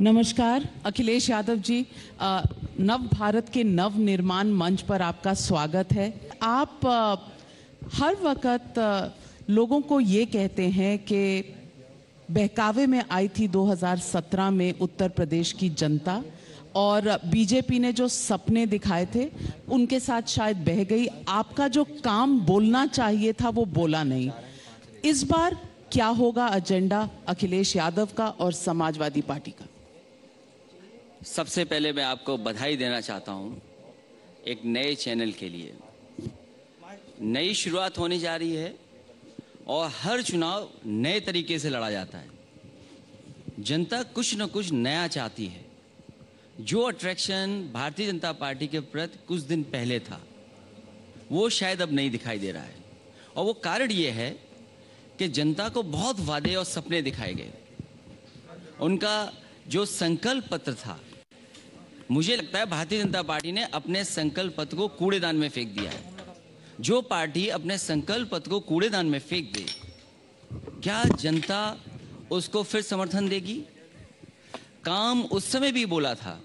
नमस्कार अखिलेश यादव जी नव भारत के नव निर्माण मंच पर आपका स्वागत है आप हर वक्त लोगों को ये कहते हैं कि बहकावे में आई थी 2017 में उत्तर प्रदेश की जनता और बीजेपी ने जो सपने दिखाए थे उनके साथ शायद बह गई आपका जो काम बोलना चाहिए था वो बोला नहीं इस बार क्या होगा एजेंडा अखिलेश यादव का और समाजवादी पार्टी का सबसे पहले मैं आपको बधाई देना चाहता हूँ एक नए चैनल के लिए नई शुरुआत होने जा रही है और हर चुनाव नए तरीके से लड़ा जाता है जनता कुछ न कुछ नया चाहती है जो अट्रैक्शन भारतीय जनता पार्टी के प्रति कुछ दिन पहले था वो शायद अब नहीं दिखाई दे रहा है और वो कारण ये है कि जनता को बहुत वादे और सपने दिखाए गए उनका जो संकल्प पत्र था मुझे लगता है भारतीय जनता पार्टी ने अपने संकल्प पत्र को कूड़ेदान में फेंक दिया है जो पार्टी अपने संकल्प पत्र को कूड़ेदान में फेंक दे क्या जनता उसको फिर समर्थन देगी काम उस समय भी बोला था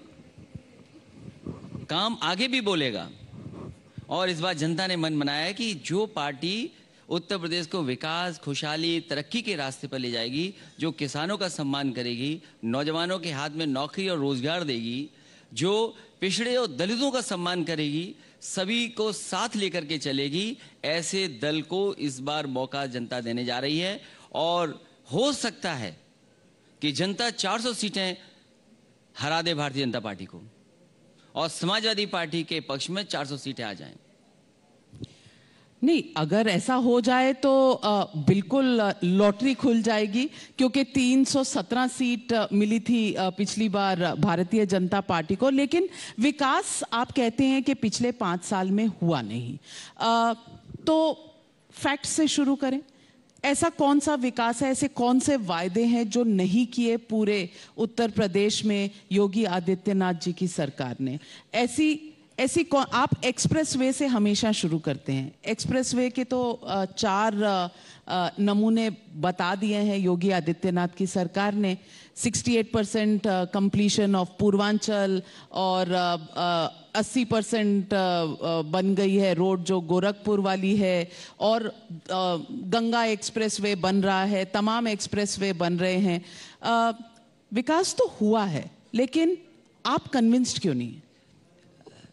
काम आगे भी बोलेगा और इस बार जनता ने मन बनाया कि जो पार्टी उत्तर प्रदेश को विकास खुशहाली तरक्की के रास्ते पर ले जाएगी जो किसानों का सम्मान करेगी नौजवानों के हाथ में नौकरी और रोजगार देगी जो पिछड़े और दलितों का सम्मान करेगी सभी को साथ लेकर के चलेगी ऐसे दल को इस बार मौका जनता देने जा रही है और हो सकता है कि जनता 400 सीटें हरा दे भारतीय जनता पार्टी को और समाजवादी पार्टी के पक्ष में 400 सीटें आ जाएं नहीं अगर ऐसा हो जाए तो आ, बिल्कुल लॉटरी खुल जाएगी क्योंकि 317 सीट मिली थी पिछली बार भारतीय जनता पार्टी को लेकिन विकास आप कहते हैं कि पिछले पाँच साल में हुआ नहीं आ, तो फैक्ट से शुरू करें ऐसा कौन सा विकास है ऐसे कौन से वायदे हैं जो नहीं किए पूरे उत्तर प्रदेश में योगी आदित्यनाथ जी की सरकार ने ऐसी ऐसी आप एक्सप्रेसवे से हमेशा शुरू करते हैं एक्सप्रेसवे के तो चार नमूने बता दिए हैं योगी आदित्यनाथ की सरकार ने 68 परसेंट कम्प्लीशन ऑफ पूर्वांचल और 80 परसेंट बन गई है रोड जो गोरखपुर वाली है और गंगा एक्सप्रेसवे बन रहा है तमाम एक्सप्रेसवे बन रहे हैं विकास तो हुआ है लेकिन आप कन्विंस्ड क्यों नहीं है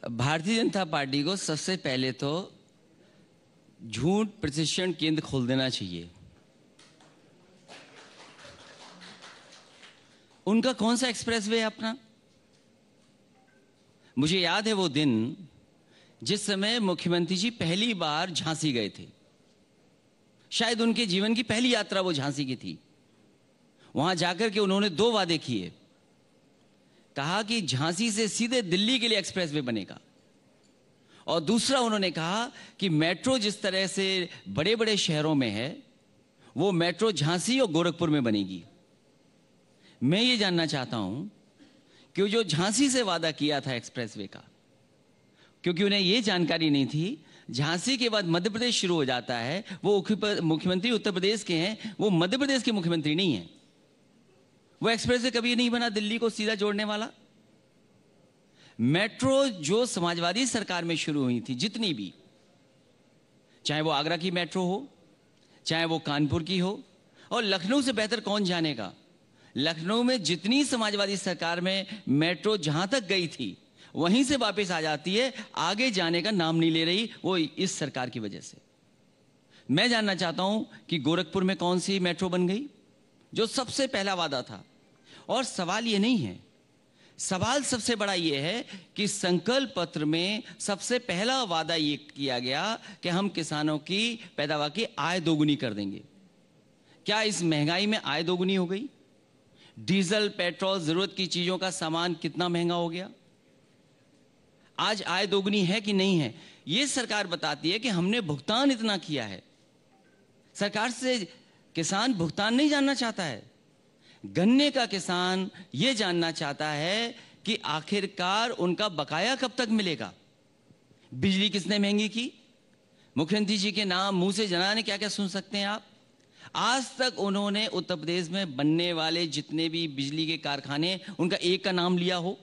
भारतीय जनता पार्टी को सबसे पहले तो झूठ प्रशिक्षण केंद्र खोल देना चाहिए उनका कौन सा एक्सप्रेस वे है अपना मुझे याद है वो दिन जिस समय मुख्यमंत्री जी पहली बार झांसी गए थे शायद उनके जीवन की पहली यात्रा वो झांसी की थी वहां जाकर के उन्होंने दो वादे किए कहा कि झांसी से सीधे दिल्ली के लिए एक्सप्रेस वे बनेगा और दूसरा उन्होंने कहा कि मेट्रो जिस तरह से बड़े बड़े शहरों में है वो मेट्रो झांसी और गोरखपुर में बनेगी मैं ये जानना चाहता हूं कि जो झांसी से वादा किया था एक्सप्रेसवे का क्योंकि उन्हें यह जानकारी नहीं थी झांसी के बाद मध्य प्रदेश शुरू हो जाता है वो मुख्यमंत्री उत्तर प्रदेश के हैं वो मध्य प्रदेश के मुख्यमंत्री नहीं हैं वो एक्सप्रेस वे कभी नहीं बना दिल्ली को सीधा जोड़ने वाला मेट्रो जो समाजवादी सरकार में शुरू हुई थी जितनी भी चाहे वो आगरा की मेट्रो हो चाहे वो कानपुर की हो और लखनऊ से बेहतर कौन जानेगा लखनऊ में जितनी समाजवादी सरकार में मेट्रो जहां तक गई थी वहीं से वापस आ जाती है आगे जाने का नाम नहीं ले रही वो इस सरकार की वजह से मैं जानना चाहता हूं कि गोरखपुर में कौन सी मेट्रो बन गई जो सबसे पहला वादा था और सवाल यह नहीं है सवाल सबसे बड़ा यह है कि संकल्प पत्र में सबसे पहला वादा यह किया गया कि हम किसानों की पैदावार की आय दोगुनी कर देंगे क्या इस महंगाई में आय दोगुनी हो गई डीजल पेट्रोल जरूरत की चीजों का सामान कितना महंगा हो गया आज आय दोगुनी है कि नहीं है यह सरकार बताती है कि हमने भुगतान इतना किया है सरकार से किसान भुगतान नहीं जानना चाहता है गन्ने का किसान यह जानना चाहता है कि आखिरकार उनका बकाया कब तक मिलेगा बिजली किसने महंगी की मुख्यमंत्री जी के नाम मुंह से जनाने क्या क्या सुन सकते हैं आप आज तक उन्होंने उत्तर प्रदेश में बनने वाले जितने भी बिजली के कारखाने उनका एक का नाम लिया हो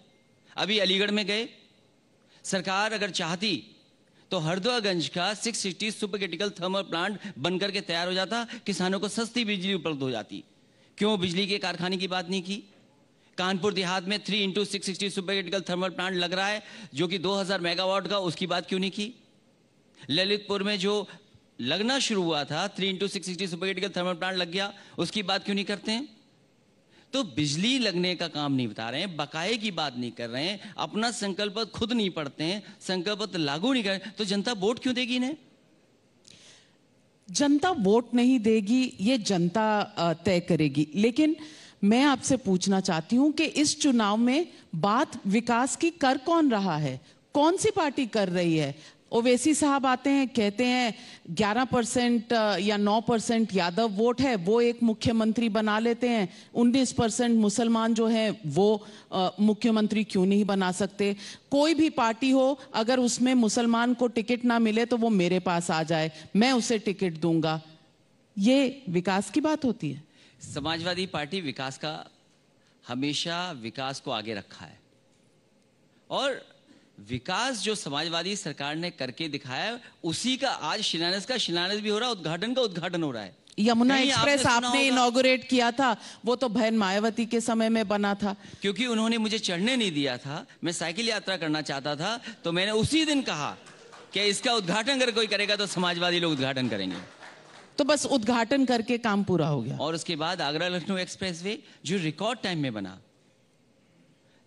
अभी अलीगढ़ में गए सरकार अगर चाहती तो हरदुआगंज का six sixty super critical thermal plant बनकर के तैयार हो जाता किसानों को सस्ती बिजली उपलब्ध हो जाती क्यों बिजली के कारखाने की बात नहीं की कानपुर देहात में three into six sixty super critical thermal plant लग रहा है जो कि 2000 मेगावाट का उसकी बात क्यों नहीं की ललितपुर में जो लगना शुरू हुआ था three into six sixty super critical thermal plant लग गया उसकी बात क्यों नहीं करते हैं तो बिजली लगने का काम नहीं बता रहे हैं बकाए की बात नहीं कर रहे हैं अपना संकल्प खुद नहीं पढ़ते हैं संकल्प तो लागू नहीं कर तो जनता वोट क्यों देगी इन्हें जनता वोट नहीं देगी ये जनता तय करेगी लेकिन मैं आपसे पूछना चाहती हूं कि इस चुनाव में बात विकास की कर कौन रहा है कौन सी पार्टी कर रही है ओवैसी साहब आते हैं कहते हैं 11 परसेंट या 9 परसेंट यादव वोट है वो एक मुख्यमंत्री बना लेते हैं 19 परसेंट मुसलमान जो हैं वो मुख्यमंत्री क्यों नहीं बना सकते कोई भी पार्टी हो अगर उसमें मुसलमान को टिकट ना मिले तो वो मेरे पास आ जाए मैं उसे टिकट दूंगा ये विकास की बात होती है समाजवादी पार्टी विकास का हमेशा विकास को आगे रखा है और विकास जो समाजवादी सरकार ने करके दिखाया उसी का आज शिलान्यास का शिलान्यास भी हो रहा है उद्घाटन का उद्घाटन हो रहा है यमुना एक्सप्रेस आपने इनोग्रेट किया था वो तो बहन मायावती के समय में बना था क्योंकि उन्होंने मुझे चढ़ने नहीं दिया था मैं साइकिल यात्रा करना चाहता था तो मैंने उसी दिन कहा कि इसका उद्घाटन अगर कोई करेगा तो समाजवादी लोग उद्घाटन करेंगे तो बस उद्घाटन करके काम पूरा हो गया और उसके बाद आगरा लखनऊ एक्सप्रेस वे जो रिकॉर्ड टाइम में बना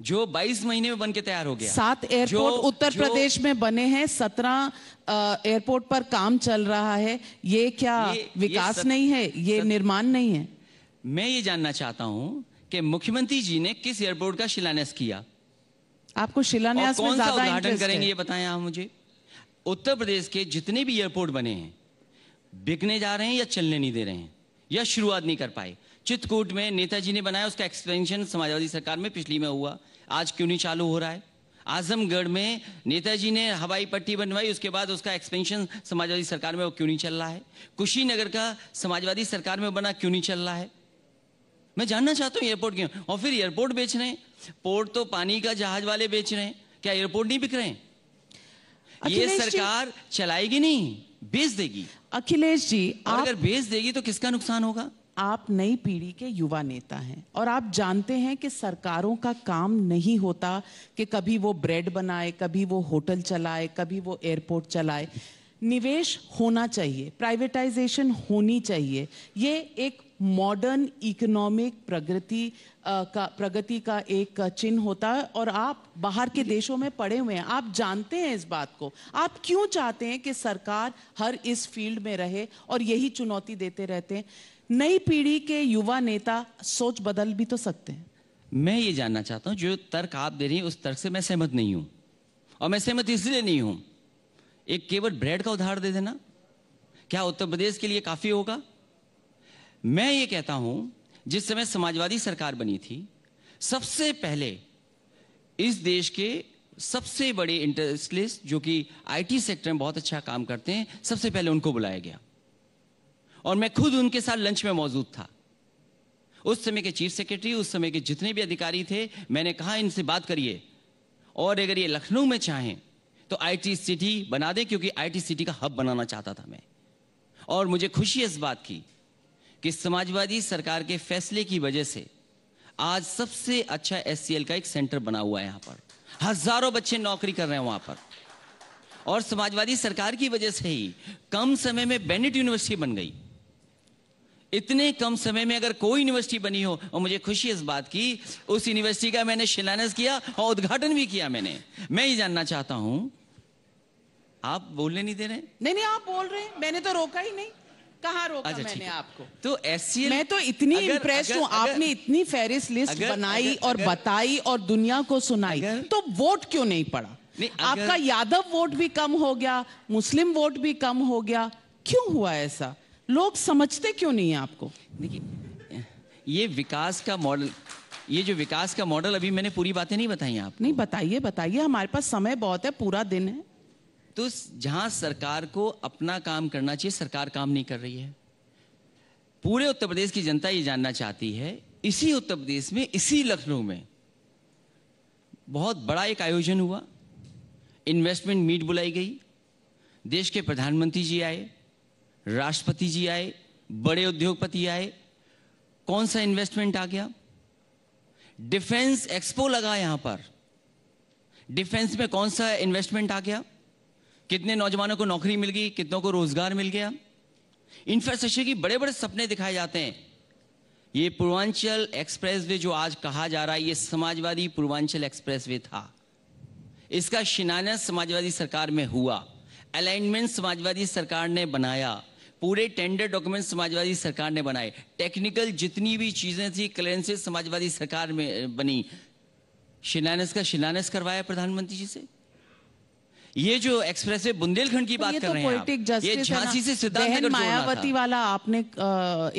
जो 22 महीने में बन के तैयार हो गया सात एयरपोर्ट उत्तर प्रदेश में बने हैं सत्रह एयरपोर्ट पर काम चल रहा है ये क्या ये, विकास ये सत, नहीं है ये निर्माण नहीं है मैं ये जानना चाहता हूं कि मुख्यमंत्री जी ने किस एयरपोर्ट का शिलान्यास किया आपको शिलान्यास में ज्यादा उद्घाटन करेंगे ये बताएं आप मुझे उत्तर प्रदेश के जितने भी एयरपोर्ट बने हैं बिकने जा रहे हैं या चलने नहीं दे रहे हैं या शुरुआत नहीं कर पाए चित्रकूट में नेताजी ने बनाया उसका एक्सपेंशन समाजवादी सरकार में पिछली में हुआ आज क्यों नहीं चालू हो रहा है आजमगढ़ में नेताजी ने हवाई पट्टी बनवाई उसके बाद उसका एक्सपेंशन समाजवादी सरकार में वो क्यों नहीं चल रहा है कुशीनगर का समाजवादी सरकार में बना क्यों नहीं चल रहा है मैं जानना चाहता हूँ एयरपोर्ट क्यों और फिर एयरपोर्ट बेच रहे हैं पोर्ट तो पानी का जहाज वाले बेच रहे हैं क्या एयरपोर्ट नहीं बिक रहे हैं ये सरकार चलाएगी नहीं बेच देगी अखिलेश जी अगर बेच देगी तो किसका नुकसान होगा आप नई पीढ़ी के युवा नेता हैं और आप जानते हैं कि सरकारों का काम नहीं होता कि कभी वो ब्रेड बनाए कभी वो होटल चलाए कभी वो एयरपोर्ट चलाए निवेश होना चाहिए प्राइवेटाइजेशन होनी चाहिए ये एक मॉडर्न इकोनॉमिक प्रगति का प्रगति का एक चिन्ह होता है और आप बाहर के देशों में पड़े हुए हैं आप जानते हैं इस बात को आप क्यों चाहते हैं कि सरकार हर इस फील्ड में रहे और यही चुनौती देते रहते हैं नई पीढ़ी के युवा नेता सोच बदल भी तो सकते हैं मैं ये जानना चाहता हूं जो तर्क आप दे रही हैं उस तर्क से मैं सहमत नहीं हूं और मैं सहमत इसलिए नहीं हूं एक केवल ब्रेड का उदाहरण दे देना क्या उत्तर प्रदेश के लिए काफ़ी होगा मैं ये कहता हूं जिस समय समाजवादी सरकार बनी थी सबसे पहले इस देश के सबसे बड़े इंटरस्टलिस्ट जो कि आईटी सेक्टर में बहुत अच्छा काम करते हैं सबसे पहले उनको बुलाया गया और मैं खुद उनके साथ लंच में मौजूद था उस समय के चीफ सेक्रेटरी उस समय के जितने भी अधिकारी थे मैंने कहा इनसे बात करिए और अगर ये लखनऊ में चाहें तो आईटी सिटी बना दें क्योंकि आईटी सिटी का हब बनाना चाहता था मैं और मुझे खुशी इस बात की कि समाजवादी सरकार के फैसले की वजह से आज सबसे अच्छा एस का एक सेंटर बना हुआ है यहाँ पर हजारों बच्चे नौकरी कर रहे हैं वहाँ पर और समाजवादी सरकार की वजह से ही कम समय में बेनिट यूनिवर्सिटी बन गई इतने कम समय में अगर कोई यूनिवर्सिटी बनी हो और मुझे खुशी इस बात की उस यूनिवर्सिटी का मैंने शिलान्यास किया और उद्घाटन भी किया मैंने मैं ये जानना चाहता हूं आप बोलने नहीं दे रहे नहीं नहीं आप बोल रहे हैं मैंने तो रोका ही नहीं कहा रोका अच्छा, मैंने आपको तो ऐसी मैं तो इतनी इंप्रेस हूँ आपने इतनी फेरिस लिस्ट अगर, बनाई अगर, और अगर, बताई और दुनिया को सुनाई अगर, तो वोट क्यों नहीं पड़ा नहीं, आपका यादव वोट भी कम हो गया मुस्लिम वोट भी कम हो गया क्यों हुआ ऐसा लोग समझते क्यों नहीं है आपको देखिए ये विकास का मॉडल ये जो विकास का मॉडल अभी मैंने पूरी बातें नहीं बताई आप नहीं बताइए बताइए हमारे पास समय बहुत है पूरा दिन है तो जहां सरकार को अपना काम करना चाहिए सरकार काम नहीं कर रही है पूरे उत्तर प्रदेश की जनता ये जानना चाहती है इसी उत्तर प्रदेश में इसी लखनऊ में बहुत बड़ा एक आयोजन हुआ इन्वेस्टमेंट मीट बुलाई गई देश के प्रधानमंत्री जी आए राष्ट्रपति जी आए बड़े उद्योगपति आए कौन सा इन्वेस्टमेंट आ गया डिफेंस एक्सपो लगा यहां पर डिफेंस में कौन सा इन्वेस्टमेंट आ गया कितने नौजवानों को नौकरी मिल गई कितनों को रोजगार मिल गया इंफ्रास्ट्रक्चर की बड़े बड़े सपने दिखाए जाते हैं ये पूर्वांचल एक्सप्रेस वे जो आज कहा जा रहा है ये समाजवादी पूर्वांचल एक्सप्रेस वे था इसका शिलान्यास समाजवादी सरकार में हुआ अलाइनमेंट समाजवादी सरकार ने बनाया पूरे टेंडर डॉक्यूमेंट समाजवादी सरकार ने बनाए टेक्निकल जितनी भी चीजें थी क्लियरेंसेज समाजवादी सरकार में बनी शिलान्यास का शिलान्यास करवाया प्रधानमंत्री जी से ये जो एक्सप्रेस है बुंदेलखंड की तो बात कर तो रहे हैं ये झांसी से सिद्धार्थ मायावती वाला आपने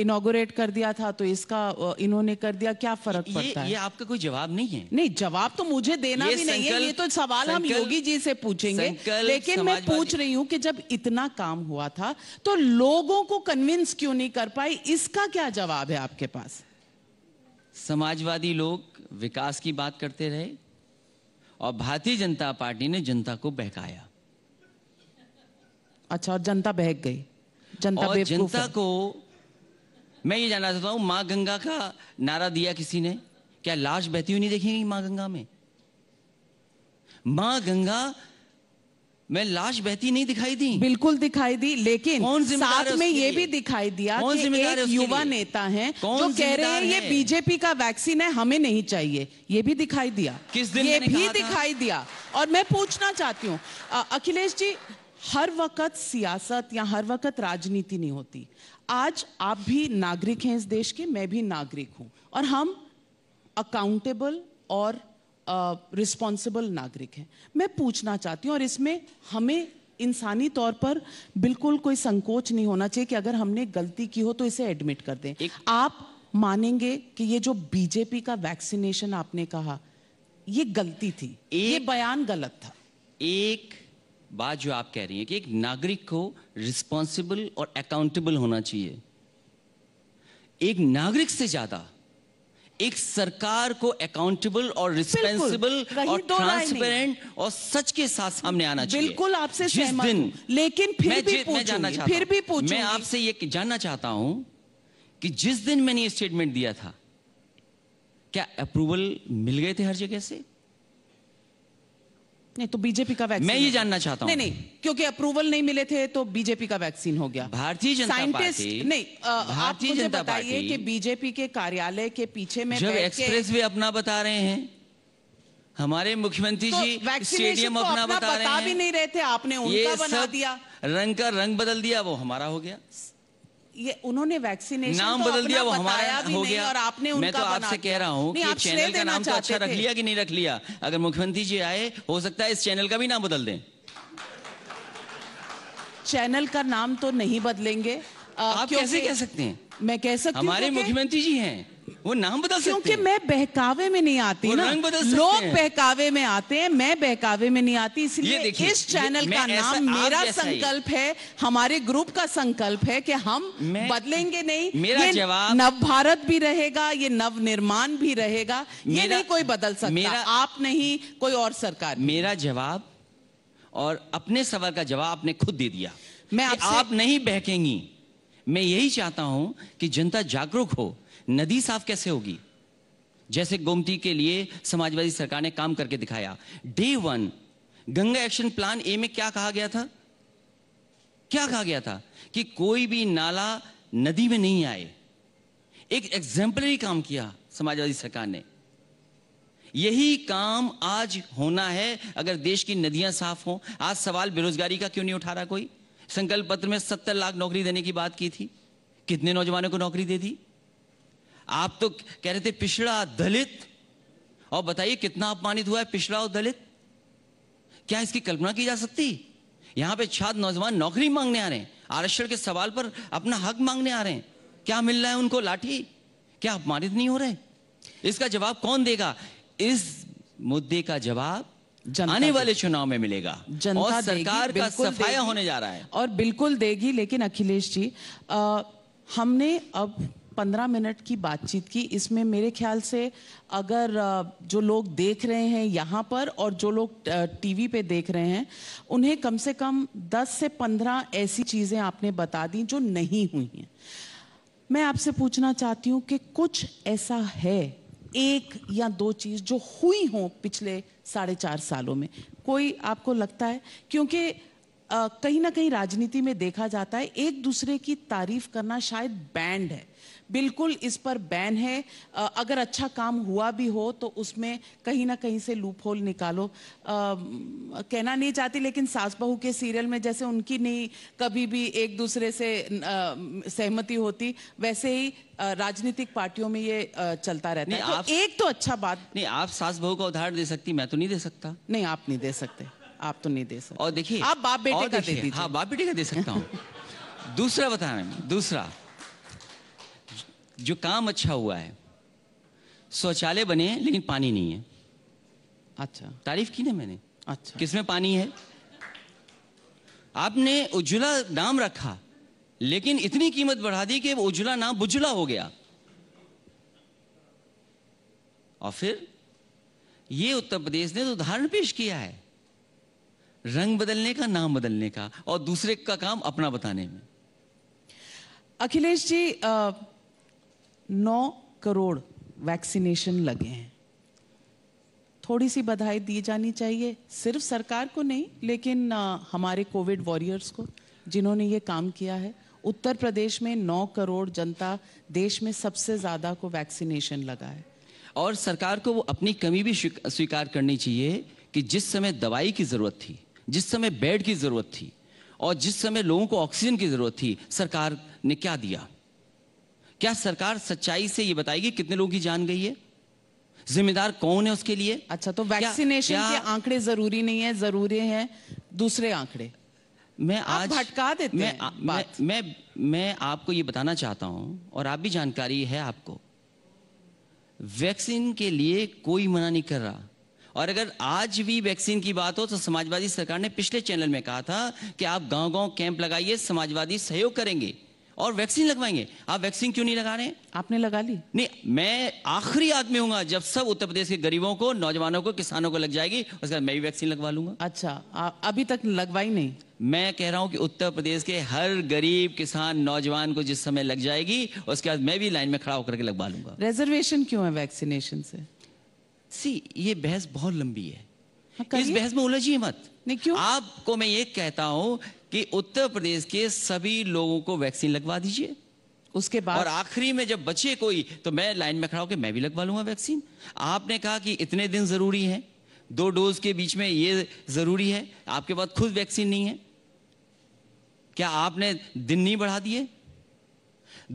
इनोग्रेट कर दिया था तो इसका इन्होंने कर दिया क्या फर्क पड़ता है ये आपका कोई जवाब नहीं है नहीं जवाब तो मुझे देना भी नहीं है ये तो सवाल हम योगी जी से पूछेंगे लेकिन मैं पूछ रही हूँ कि जब इतना काम हुआ था तो लोगों को कन्विंस क्यों नहीं कर पाई इसका क्या जवाब है आपके पास समाजवादी लोग विकास की बात करते रहे और भारतीय जनता पार्टी ने जनता को बहकाया अच्छा और जनता बहक गई जनता और जनता को मैं ये जानना चाहता हूं मां गंगा का नारा दिया किसी ने क्या लाश बहती हुई नहीं देखेगी मां गंगा में मां गंगा मैं लाश बहती नहीं दिखाई दी बिल्कुल दिखाई दी लेकिन साथ में ये भी दिखाई दिया कि एक युवा नेता है जो कह रहे हैं ये बीजेपी का वैक्सीन है हमें नहीं चाहिए ये भी दिखाई दिया किस दिन ये भी दिखाई दिया और मैं पूछना चाहती हूँ अखिलेश जी हर वक्त सियासत या हर वक्त राजनीति नहीं होती आज आप भी नागरिक हैं इस देश के मैं भी नागरिक हूं और हम अकाउंटेबल और रिस्पॉन्सिबल नागरिक हैं मैं पूछना चाहती हूँ और इसमें हमें इंसानी तौर पर बिल्कुल कोई संकोच नहीं होना चाहिए कि अगर हमने गलती की हो तो इसे एडमिट कर दें आप मानेंगे कि ये जो बीजेपी का वैक्सीनेशन आपने कहा ये गलती थी एक... ये बयान गलत था एक बात जो आप कह रही हैं कि एक नागरिक को रिस्पॉन्सिबल और अकाउंटेबल होना चाहिए एक नागरिक से ज्यादा एक सरकार को अकाउंटेबल और रिस्पॉन्सिबल और ट्रांसपेरेंट और सच के साथ सामने आना चाहिए बिल्कुल आपसे लेकिन फिर मैं, भी मैं जानना चाहता फिर भी मैं आपसे ये जानना चाहता हूं कि जिस दिन मैंने ये स्टेटमेंट दिया था क्या अप्रूवल मिल गए थे हर जगह से नहीं तो बीजेपी का वैक्सीन मैं ये जानना चाहता हूँ नहीं नहीं क्योंकि अप्रूवल नहीं मिले थे तो बीजेपी का वैक्सीन हो गया भारतीय जनता पार्टी नहीं भारतीय जनता पार्टी कि बीजेपी के कार्यालय के पीछे में जब एक्सप्रेस वे अपना बता रहे हैं हमारे मुख्यमंत्री तो जी स्टेडियम अपना बता, बता रहे हैं भी नहीं रहे थे आपने उनका बना दिया रंग का रंग बदल दिया वो हमारा हो गया ये उन्होंने वैक्सीनेशन नाम तो बदल दिया वो हमारा भी हो गया और आपने उनका मैं तो आपसे कह रहा हूँ कि चैनल का नाम तो अच्छा रख लिया कि नहीं रख लिया अगर मुख्यमंत्री जी आए हो सकता है इस चैनल का भी नाम बदल दें चैनल का नाम तो नहीं बदलेंगे आप कैसे कह सकते हैं मैं कह सकती हूँ हमारे मुख्यमंत्री जी हैं वो नाम बदल क्योंकि मैं बहकावे में नहीं आती ना लोग बहकावे में आते हैं मैं बहकावे में नहीं आती इसलिए इस चैनल का नाम मेरा संकल्प है हमारे ग्रुप का संकल्प है कि हम बदलेंगे नहीं मेरा जवाब नव भारत भी रहेगा ये नव निर्माण भी रहेगा ये नहीं कोई बदल सकता आप नहीं कोई और सरकार मेरा जवाब और अपने सवाल का जवाब आपने खुद दे दिया मैं आप नहीं बहकेंगी मैं यही चाहता हूं कि जनता जागरूक हो नदी साफ कैसे होगी जैसे गोमती के लिए समाजवादी सरकार ने काम करके दिखाया day one Ganga action plan A में क्या कहा गया था क्या कहा गया था कि कोई भी नाला नदी में नहीं आए एक एग्जाम्पलरी काम किया समाजवादी सरकार ने यही काम आज होना है अगर देश की नदियां साफ हों आज सवाल बेरोजगारी का क्यों नहीं उठा रहा कोई संकल्प पत्र में सत्तर लाख नौकरी देने की बात की थी कितने नौजवानों को नौकरी दे दी आप तो कह रहे थे पिछड़ा दलित और बताइए कितना अपमानित हुआ है पिछड़ा और दलित क्या इसकी कल्पना की जा सकती यहां पे छात्र नौजवान नौकरी मांगने आ रहे हैं आरक्षण के सवाल पर अपना हक मांगने आ रहे हैं क्या मिल रहा है उनको लाठी क्या अपमानित नहीं हो रहे इसका जवाब कौन देगा इस मुद्दे का जवाब आने वाले चुनाव में मिलेगा और सरकार का सफाया होने जा रहा है और बिल्कुल देगी लेकिन अखिलेश जी आ, हमने अब पंद्रह मिनट की बातचीत की इसमें मेरे ख्याल से अगर जो लोग देख रहे हैं यहाँ पर और जो लोग टीवी पे देख रहे हैं उन्हें कम से कम दस से पंद्रह ऐसी चीज़ें आपने बता दी जो नहीं हुई हैं मैं आपसे पूछना चाहती हूँ कि कुछ ऐसा है एक या दो चीज़ जो हुई हो पिछले साढ़े चार सालों में कोई आपको लगता है क्योंकि कहीं ना कहीं राजनीति में देखा जाता है एक दूसरे की तारीफ करना शायद बैंड है बिल्कुल इस पर बैन है अगर अच्छा काम हुआ भी हो तो उसमें कहीं ना कहीं से लूप होल निकालो आ, कहना नहीं चाहती लेकिन सास बहू के सीरियल में जैसे उनकी नहीं कभी भी एक दूसरे से सहमति होती वैसे ही राजनीतिक पार्टियों में ये चलता रहता है तो आप, एक तो अच्छा बात नहीं आप सास बहू का उदाहरण दे सकती मैं तो नहीं दे सकता नहीं आप नहीं दे सकते आप तो नहीं दे सकते और देखिए आप बाप बेटे का दे दीजिए हाँ बाप बेटे का दे सकता हूँ दूसरा बताया मैम दूसरा जो काम अच्छा हुआ है शौचालय बने हैं लेकिन पानी नहीं है अच्छा तारीफ की ना मैंने अच्छा किसमें पानी है आपने उज्ज्वला नाम रखा लेकिन इतनी कीमत बढ़ा दी कि उज्ज्वला नाम बुझला हो गया और फिर ये उत्तर प्रदेश ने तो उदाहरण पेश किया है रंग बदलने का नाम बदलने का और दूसरे का काम अपना बताने में अखिलेश जी आ... नौ करोड़ वैक्सीनेशन लगे हैं थोड़ी सी बधाई दी जानी चाहिए सिर्फ सरकार को नहीं लेकिन हमारे कोविड वॉरियर्स को जिन्होंने ये काम किया है उत्तर प्रदेश में नौ करोड़ जनता देश में सबसे ज़्यादा को वैक्सीनेशन लगा है और सरकार को वो अपनी कमी भी स्वीकार करनी चाहिए कि जिस समय दवाई की ज़रूरत थी जिस समय बेड की ज़रूरत थी और जिस समय लोगों को ऑक्सीजन की ज़रूरत थी सरकार ने क्या दिया क्या सरकार सच्चाई से ये बताएगी कितने लोगों की जान गई है जिम्मेदार कौन है उसके लिए अच्छा तो वैक्सीनेशन के आंकड़े जरूरी नहीं है जरूरी है दूसरे आंकड़े मैं आज भटका देते मैं, हैं मैं, मैं मैं आपको ये बताना चाहता हूं और आप भी जानकारी है आपको वैक्सीन के लिए कोई मना नहीं कर रहा और अगर आज भी वैक्सीन की बात हो तो समाजवादी सरकार ने पिछले चैनल में कहा था कि आप गांव गांव कैंप लगाइए समाजवादी सहयोग करेंगे और वैक्सीन लगवाएंगे आप वैक्सीन क्यों नहीं लगा रहे आपने लगा ली नहीं मैं आखिरी आदमी हूँ जब सब उत्तर प्रदेश के गरीबों को नौजवानों को किसानों को लग जाएगी उसके बाद मैं भी वैक्सीन लगवा लूंगा अच्छा अभी तक लगवाई नहीं मैं कह रहा हूँ कि उत्तर प्रदेश के हर गरीब किसान नौजवान को जिस समय लग जाएगी उसके बाद मैं भी लाइन में खड़ा होकर के लगवा लूंगा रिजर्वेशन क्यों है वैक्सीनेशन से सी ये बहस बहुत लंबी है हाँ, इस बहस में उलझिए मत नहीं क्यों आपको मैं ये कहता हूं कि उत्तर प्रदेश के सभी लोगों को वैक्सीन लगवा दीजिए उसके बाद और आखिरी में जब बचे कोई तो मैं लाइन में खड़ा होकर मैं भी लगवा लूंगा वैक्सीन आपने कहा कि इतने दिन जरूरी है दो डोज के बीच में ये जरूरी है आपके पास खुद वैक्सीन नहीं है क्या आपने दिन नहीं बढ़ा दिए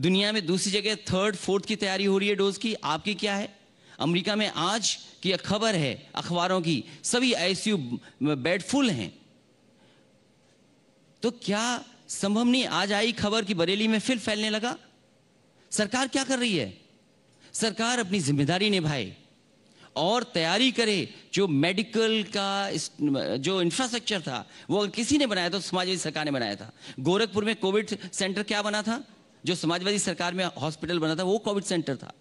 दुनिया में दूसरी जगह थर्ड फोर्थ की तैयारी हो रही है डोज की आपकी क्या है अमेरिका में आज की खबर है अखबारों की सभी आईसीयू बेड फुल हैं तो क्या संभव नहीं आज आई खबर कि बरेली में फिर फैलने लगा सरकार क्या कर रही है सरकार अपनी जिम्मेदारी निभाए और तैयारी करे जो मेडिकल का जो इंफ्रास्ट्रक्चर था वो अगर किसी ने बनाया तो समाजवादी सरकार ने बनाया था गोरखपुर में कोविड सेंटर क्या बना था जो समाजवादी सरकार में हॉस्पिटल बना था वो कोविड सेंटर था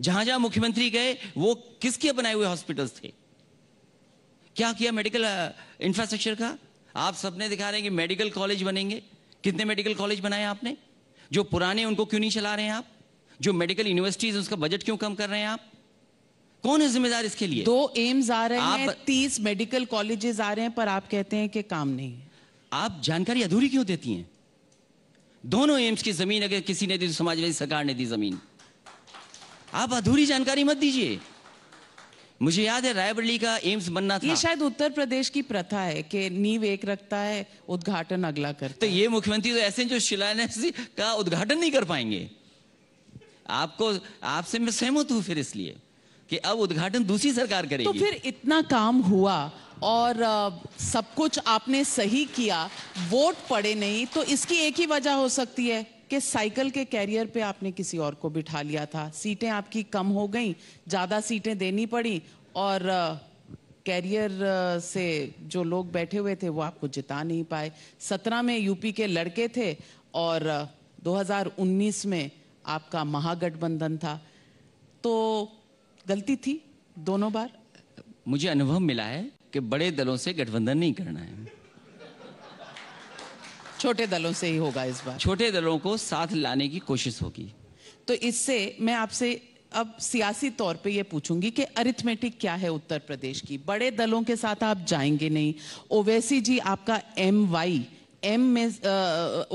जहां जहां मुख्यमंत्री गए वो किसके बनाए हुए हॉस्पिटल्स थे क्या किया मेडिकल इंफ्रास्ट्रक्चर uh, का आप सबने दिखा रहे हैं कि मेडिकल कॉलेज बनेंगे कितने मेडिकल कॉलेज बनाए आपने जो पुराने उनको क्यों नहीं चला रहे हैं आप जो मेडिकल यूनिवर्सिटीज उसका बजट क्यों कम कर रहे हैं आप कौन है जिम्मेदार इसके लिए दो एम्स आ रहे आप, हैं तीस मेडिकल कॉलेजेस आ रहे हैं पर आप कहते हैं कि काम नहीं आप जानकारी अधूरी क्यों देती हैं दोनों एम्स की जमीन अगर किसी ने दी तो समाजवादी सरकार ने दी जमीन आप अधूरी जानकारी मत दीजिए मुझे याद है रायबरेली का एम्स बनना था ये शायद उत्तर प्रदेश की प्रथा है कि नींव एक रखता है उद्घाटन अगला करता तो ये मुख्यमंत्री तो ऐसे जो शिलान्यास का उद्घाटन नहीं कर पाएंगे आपको आपसे मैं सहमत हूं फिर इसलिए कि अब उद्घाटन दूसरी सरकार तो करेगी तो फिर इतना काम हुआ और सब कुछ आपने सही किया वोट पड़े नहीं तो इसकी एक ही वजह हो सकती है कि साइकिल के कैरियर पे आपने किसी और को बिठा लिया था सीटें आपकी कम हो गई ज़्यादा सीटें देनी पड़ी और कैरियर से जो लोग बैठे हुए थे वो आपको जिता नहीं पाए सत्रह में यूपी के लड़के थे और 2019 में आपका महागठबंधन था तो गलती थी दोनों बार मुझे अनुभव मिला है कि बड़े दलों से गठबंधन नहीं करना है छोटे दलों से ही होगा इस बार छोटे दलों को साथ लाने की कोशिश होगी तो इससे मैं आपसे अब सियासी तौर पे ये पूछूंगी कि अरिथमेटिक क्या है उत्तर प्रदेश की बड़े दलों के साथ आप जाएंगे नहीं ओवैसी जी आपका एम वाई एम में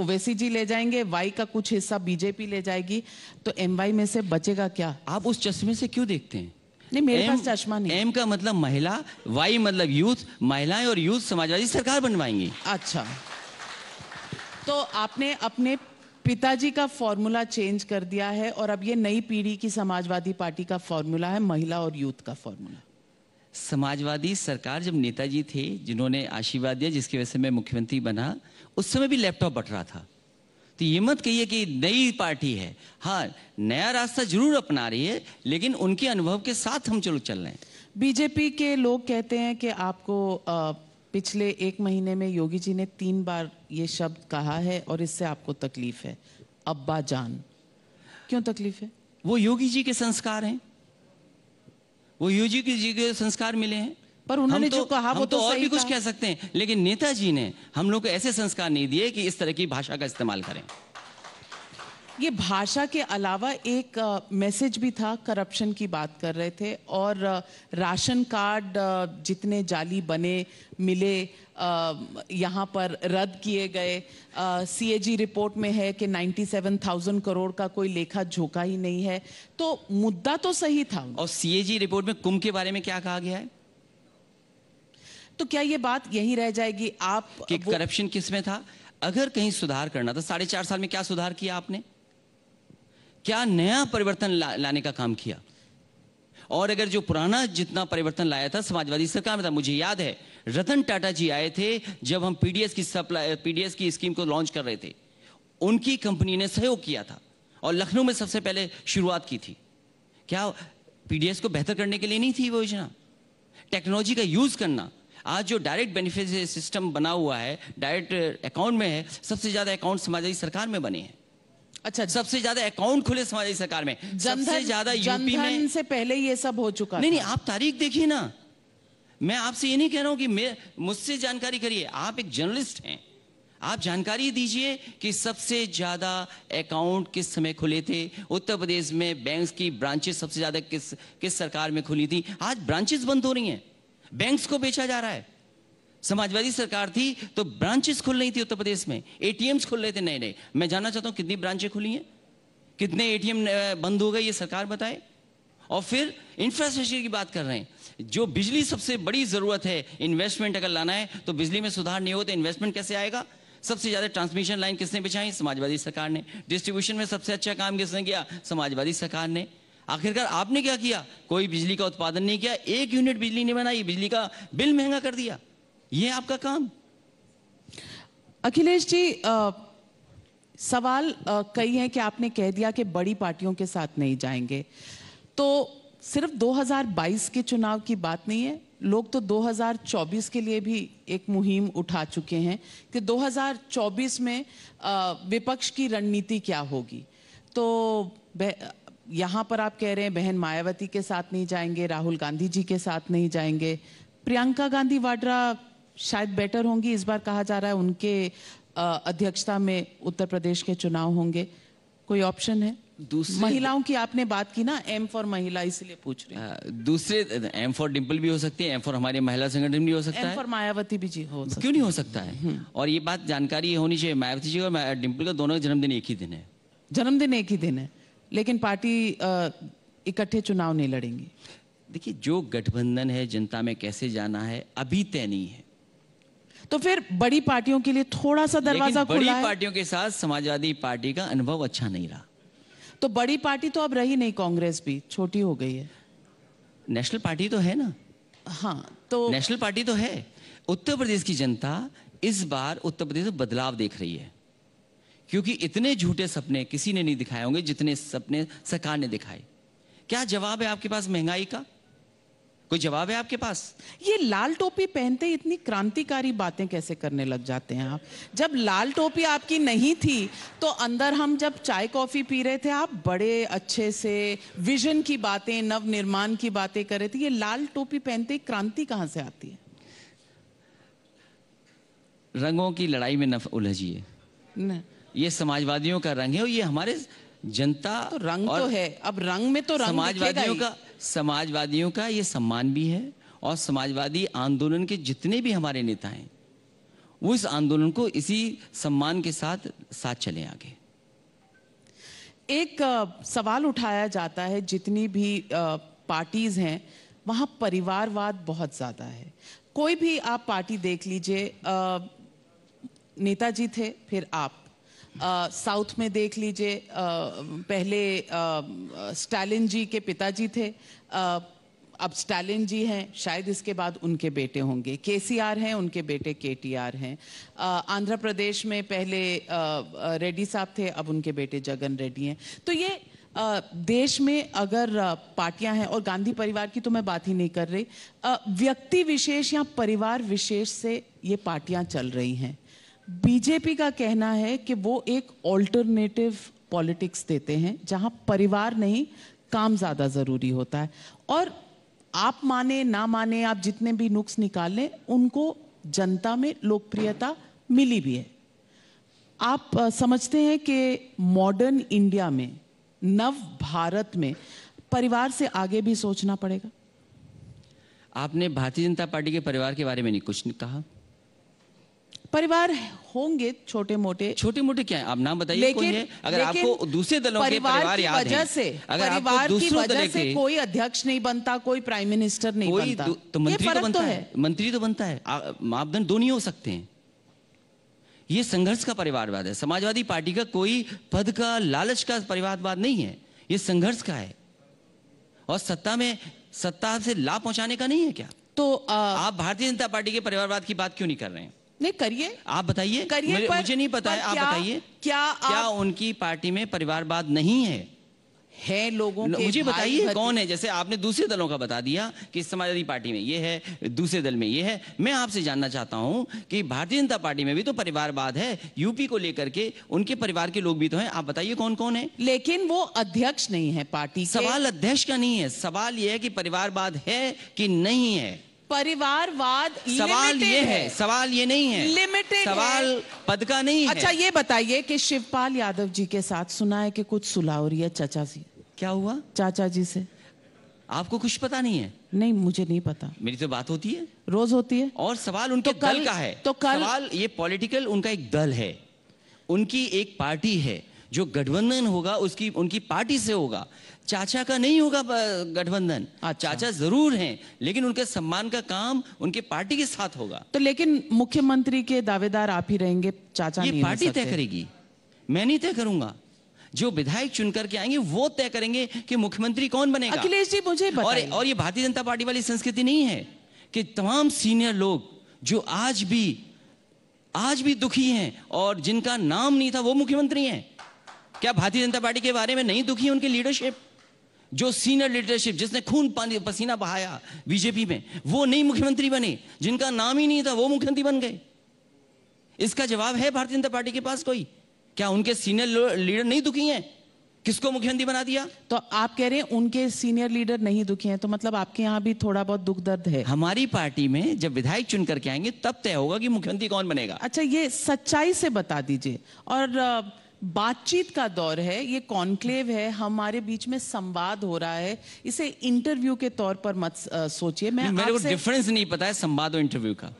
ओवैसी जी ले जाएंगे वाई का कुछ हिस्सा बीजेपी ले जाएगी तो एम वाई में से बचेगा क्या आप उस चश्मे से क्यों देखते हैं नहीं मेरे पास चश्मा नहीं एम का मतलब महिला वाई मतलब यूथ महिलाएं और यूथ समाजवादी सरकार बनवाएंगी अच्छा तो आपने अपने पिताजी का फॉर्मूला चेंज कर दिया है और अब ये नई पीढ़ी की समाजवादी पार्टी का फॉर्मूला है महिला और यूथ का फॉर्मूला समाजवादी सरकार जब नेताजी थे जिन्होंने आशीर्वाद दिया जिसकी वजह से मैं मुख्यमंत्री बना उस समय भी लैपटॉप बट रहा था तो ये मत कहिए कि नई पार्टी है हाँ नया रास्ता जरूर अपना रही है लेकिन उनके अनुभव के साथ हम चलो चल रहे हैं बीजेपी के लोग कहते हैं कि आपको आ, पिछले एक महीने में योगी जी ने तीन बार ये शब्द कहा है और इससे आपको तकलीफ है अब्बा जान क्यों तकलीफ है वो योगी जी के संस्कार हैं वो योगी जी के संस्कार मिले हैं पर उन्होंने तो, जो कहा वो तो, तो और भी कुछ कह सकते हैं लेकिन नेताजी ने हम लोग को ऐसे संस्कार नहीं दिए कि इस तरह की भाषा का इस्तेमाल करें ये भाषा के अलावा एक मैसेज भी था करप्शन की बात कर रहे थे और राशन कार्ड जितने जाली बने मिले यहाँ पर रद्द किए गए सीएजी रिपोर्ट में है कि 97,000 करोड़ का कोई लेखा झोंका ही नहीं है तो मुद्दा तो सही था और सीएजी रिपोर्ट में कुंभ के बारे में क्या कहा गया है तो क्या ये बात यही रह जाएगी आप करप्शन किस में था अगर कहीं सुधार करना था साढ़े चार साल में क्या सुधार किया आपने क्या नया परिवर्तन ला, लाने का काम किया और अगर जो पुराना जितना परिवर्तन लाया था समाजवादी सरकार में था मुझे याद है रतन टाटा जी आए थे जब हम पीडीएस की सप्लाई पीडीएस की स्कीम को लॉन्च कर रहे थे उनकी कंपनी ने सहयोग किया था और लखनऊ में सबसे पहले शुरुआत की थी क्या पीडीएस को बेहतर करने के लिए नहीं थी वो योजना टेक्नोलॉजी का यूज करना आज जो डायरेक्ट बेनिफिट सिस्टम बना हुआ है डायरेक्ट अकाउंट में है सबसे ज्यादा अकाउंट समाजवादी सरकार में बने हैं अच्छा सबसे ज्यादा अकाउंट खुले समाजवादी सरकार में सबसे ज्यादा यूपी में से पहले ये सब हो चुका नहीं नहीं आप तारीख देखिए ना मैं आपसे ये नहीं कह रहा हूं कि मुझसे जानकारी करिए आप एक जर्नलिस्ट हैं आप जानकारी दीजिए कि सबसे ज्यादा अकाउंट किस समय खुले थे उत्तर प्रदेश में बैंक्स की ब्रांचेस सबसे ज्यादा किस किस सरकार में खुली थी आज ब्रांचेस बंद हो रही हैं बैंक्स को बेचा जा रहा है समाजवादी सरकार थी तो ब्रांचेस खुल रही थी उत्तर प्रदेश में एटीएम्स खुल रहे थे नए नए मैं जानना चाहता हूं कितनी ब्रांचें खुली हैं कितने एटीएम बंद हो गए ये सरकार बताए और फिर इंफ्रास्ट्रक्चर की बात कर रहे हैं जो बिजली सबसे बड़ी जरूरत है इन्वेस्टमेंट अगर लाना है तो बिजली में सुधार नहीं हो तो इन्वेस्टमेंट कैसे आएगा सबसे ज्यादा ट्रांसमिशन लाइन किसने बिछाई समाजवादी सरकार ने डिस्ट्रीब्यूशन में सबसे अच्छा काम किसने किया समाजवादी सरकार ने आखिरकार आपने क्या किया कोई बिजली का उत्पादन नहीं किया एक यूनिट बिजली नहीं बनाई बिजली का बिल महंगा कर दिया ये आपका काम अखिलेश जी आ, सवाल आ, कई हैं कि आपने कह दिया कि बड़ी पार्टियों के साथ नहीं जाएंगे तो सिर्फ 2022 के चुनाव की बात नहीं है लोग तो 2024 के लिए भी एक मुहिम उठा चुके हैं कि 2024 में विपक्ष की रणनीति क्या होगी तो यहाँ पर आप कह रहे हैं बहन मायावती के साथ नहीं जाएंगे राहुल गांधी जी के साथ नहीं जाएंगे प्रियंका गांधी वाड्रा शायद बेटर होंगी इस बार कहा जा रहा है उनके अध्यक्षता में उत्तर प्रदेश के चुनाव होंगे कोई ऑप्शन है दूसरी महिलाओं की आपने बात की ना एम फॉर महिला इसलिए पूछ रहे हैं दूसरे एम फॉर डिम्पल भी हो सकती है एम फॉर हमारे महिला संगठन भी हो सकता है एम फॉर मायावती भी जी हो क्यों नहीं हो सकता है हम्म। और ये बात जानकारी होनी चाहिए मायावती जी और डिम्पल का दोनों का जन्मदिन एक ही दिन है जन्मदिन एक ही दिन है लेकिन पार्टी इकट्ठे चुनाव नहीं लड़ेंगी देखिए जो गठबंधन है जनता में कैसे जाना है अभी तय नहीं है तो फिर बड़ी पार्टियों के लिए थोड़ा सा दरवाजा खुला बड़ी है। पार्टियों के साथ समाजवादी पार्टी का अनुभव अच्छा नहीं रहा तो बड़ी पार्टी तो अब रही नहीं कांग्रेस भी छोटी हो गई है नेशनल पार्टी तो है ना हाँ तो नेशनल पार्टी तो है उत्तर प्रदेश की जनता इस बार उत्तर प्रदेश में बदलाव देख रही है क्योंकि इतने झूठे सपने किसी ने नहीं दिखाए होंगे जितने सपने सरकार ने दिखाए क्या जवाब है आपके पास महंगाई का कोई जवाब है आपके पास ये लाल टोपी पहनते इतनी क्रांतिकारी बातें कैसे करने लग जाते हैं आप जब लाल टोपी आपकी नहीं थी तो अंदर हम जब चाय कॉफी पी रहे थे आप बड़े अच्छे से विजन की बातें नवनिर्माण की बातें कर रहे थे ये लाल टोपी पहनते क्रांति कहां से आती है रंगों की लड़ाई में नफ उलझिए ये समाजवादियों का रंग है और ये हमारे जनता तो रंग और तो है अब रंग में तो रंग समाजवादियों का समाजवादियों का ये सम्मान भी है और समाजवादी आंदोलन के जितने भी हमारे नेता हैं वो इस आंदोलन को इसी सम्मान के साथ साथ चले आगे एक सवाल उठाया जाता है जितनी भी पार्टीज हैं वहाँ परिवारवाद बहुत ज़्यादा है कोई भी आप पार्टी देख लीजिए नेताजी थे फिर आप साउथ में देख लीजिए पहले स्टालिन जी के पिताजी थे आ, अब स्टालिन जी हैं शायद इसके बाद उनके बेटे होंगे केसीआर हैं उनके बेटे केटीआर हैं आंध्र प्रदेश में पहले रेड्डी साहब थे अब उनके बेटे जगन रेड्डी हैं तो ये आ, देश में अगर पार्टियां हैं और गांधी परिवार की तो मैं बात ही नहीं कर रही व्यक्ति विशेष या परिवार विशेष से ये पार्टियां चल रही हैं बीजेपी का कहना है कि वो एक ऑल्टरनेटिव पॉलिटिक्स देते हैं जहां परिवार नहीं काम ज़्यादा ज़रूरी होता है और आप माने ना माने आप जितने भी नुक्स निकाल लें उनको जनता में लोकप्रियता मिली भी है आप समझते हैं कि मॉडर्न इंडिया में नव भारत में परिवार से आगे भी सोचना पड़ेगा आपने भारतीय जनता पार्टी के परिवार के बारे में नहीं कुछ नहीं कहा परिवार होंगे छोटे मोटे छोटे मोटे क्या है आप नाम बताइए लेकिन है? अगर लेकिन आपको दूसरे दलों परिवार के परिवार की वजह से अगर परिवार की वजह से कोई अध्यक्ष नहीं बनता कोई प्राइम मिनिस्टर नहीं कोई बनता तो मंत्री तो बनता तो है।, है मंत्री तो बनता है मापदंड दो नहीं हो सकते हैं ये संघर्ष का परिवारवाद है समाजवादी पार्टी का कोई पद का लालच का परिवारवाद नहीं है ये संघर्ष का है और सत्ता में सत्ता से लाभ पहुंचाने का नहीं है क्या तो आप भारतीय जनता पार्टी के परिवारवाद की बात क्यों नहीं कर रहे हैं नहीं करिए आप बताइए करिए मुझे नहीं पता है आप बताइए क्या क्या उनकी पार्टी में परिवारवाद नहीं है है लोगों के मुझे बताइए कौन है जैसे आपने दूसरे दलों का बता दिया कि समाजवादी पार्टी में ये है दूसरे दल में ये है मैं आपसे जानना चाहता हूं कि भारतीय जनता पार्टी में भी तो परिवारवाद है यूपी को लेकर के उनके परिवार के लोग भी तो हैं आप बताइए कौन कौन है लेकिन वो अध्यक्ष नहीं है पार्टी सवाल अध्यक्ष का नहीं है सवाल यह है कि परिवारवाद है कि नहीं है परिवारवाद सवाल ये है।, है सवाल ये नहीं है लिमिटेड सवाल पद का नहीं अच्छा, है अच्छा ये बताइए कि शिवपाल यादव जी के साथ सुना है कि कुछ सुलह हो रही है चाचा जी क्या हुआ चाचा जी से आपको कुछ पता नहीं है नहीं मुझे नहीं पता मेरी तो बात होती है रोज होती है और सवाल उनके तो कल, दल का है तो कल सवाल ये पॉलिटिकल उनका एक दल है उनकी एक पार्टी है जो गठबंधन होगा उसकी उनकी पार्टी से होगा चाचा का नहीं होगा गठबंधन अच्छा। चाचा जरूर हैं लेकिन उनके सम्मान का काम उनके पार्टी के साथ होगा तो लेकिन मुख्यमंत्री के दावेदार आप ही रहेंगे चाचा ये पार्टी तय करेगी मैं नहीं तय करूंगा जो विधायक चुनकर के आएंगे वो तय करेंगे कि मुख्यमंत्री कौन बनेगा अखिलेश जी मुझे और, और ये भारतीय जनता पार्टी वाली संस्कृति नहीं है कि तमाम सीनियर लोग जो आज भी आज भी दुखी हैं और जिनका नाम नहीं था वो मुख्यमंत्री हैं क्या भारतीय जनता पार्टी के बारे में नहीं दुखी है उनकी लीडरशिप जो सीनियर लीडरशिप जिसने खून पानी पसीना बहाया बीजेपी में वो नहीं मुख्यमंत्री बने जिनका नाम ही नहीं था वो मुख्यमंत्री बन गए इसका जवाब है भारतीय जनता पार्टी के पास कोई क्या उनके सीनियर लीडर नहीं दुखी हैं किसको मुख्यमंत्री बना दिया तो आप कह रहे हैं उनके सीनियर लीडर नहीं दुखी हैं तो मतलब आपके यहाँ भी थोड़ा बहुत दुख दर्द है हमारी पार्टी में जब विधायक चुन करके आएंगे तब तय होगा कि मुख्यमंत्री कौन बनेगा अच्छा ये सच्चाई से बता दीजिए और आ, बातचीत का दौर है ये कॉन्क्लेव है हमारे बीच में संवाद हो रहा है इसे इंटरव्यू के तौर पर मत सोचिए मैं मेरे को डिफरेंस नहीं पता है संवाद और इंटरव्यू का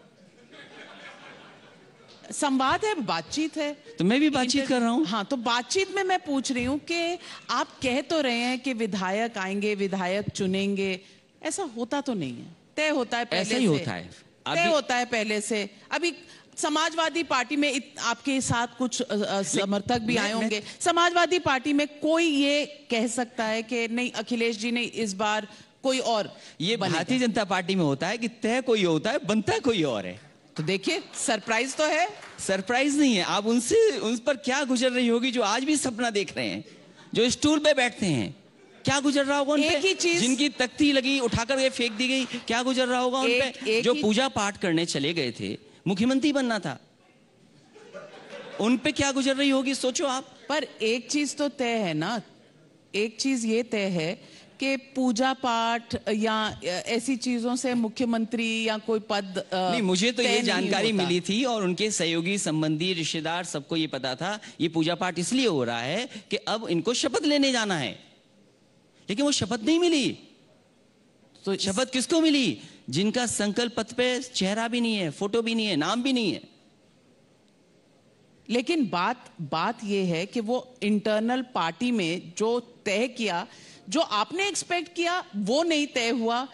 संवाद है बातचीत है तो मैं भी बातचीत कर रहा हूँ हाँ तो बातचीत में मैं पूछ रही हूँ कि आप कह तो रहे हैं कि विधायक आएंगे विधायक चुनेंगे ऐसा होता तो नहीं है तय होता है पहले ऐसा ही होता है तय होता है पहले से अभी समाजवादी पार्टी में आपके साथ कुछ समर्थक भी आए होंगे समाजवादी पार्टी में कोई ये कह सकता है कि नहीं अखिलेश जी ने इस बार कोई और ये भारतीय जनता पार्टी में होता है कि तय कोई होता है बनता कोई और है तो देखिए सरप्राइज तो है सरप्राइज नहीं है आप उनसे उन पर क्या गुजर रही होगी जो आज भी सपना देख रहे हैं जो स्टूल पे बैठते हैं क्या गुजर रहा होगा एक ही चीज जिनकी तख्ती लगी उठाकर ये फेंक दी गई क्या गुजर रहा होगा उन पे जो पूजा पाठ करने चले गए थे मुख्यमंत्री बनना था उन पे क्या गुजर रही होगी सोचो आप पर एक चीज तो तय है ना एक चीज ये तय है कि पूजा पाठ या ऐसी चीजों से मुख्यमंत्री या कोई पद नहीं मुझे तो ये जानकारी मिली थी और उनके सहयोगी संबंधी रिश्तेदार सबको ये पता था ये पूजा पाठ इसलिए हो रहा है कि अब इनको शपथ लेने जाना है लेकिन वो शपथ नहीं मिली तो शपथ किसको मिली जिनका संकल्प पथ पे चेहरा भी नहीं है फोटो भी नहीं है नाम भी नहीं है लेकिन बात बात यह है कि वो इंटरनल पार्टी में जो तय किया जो आपने एक्सपेक्ट किया वो नहीं तय हुआ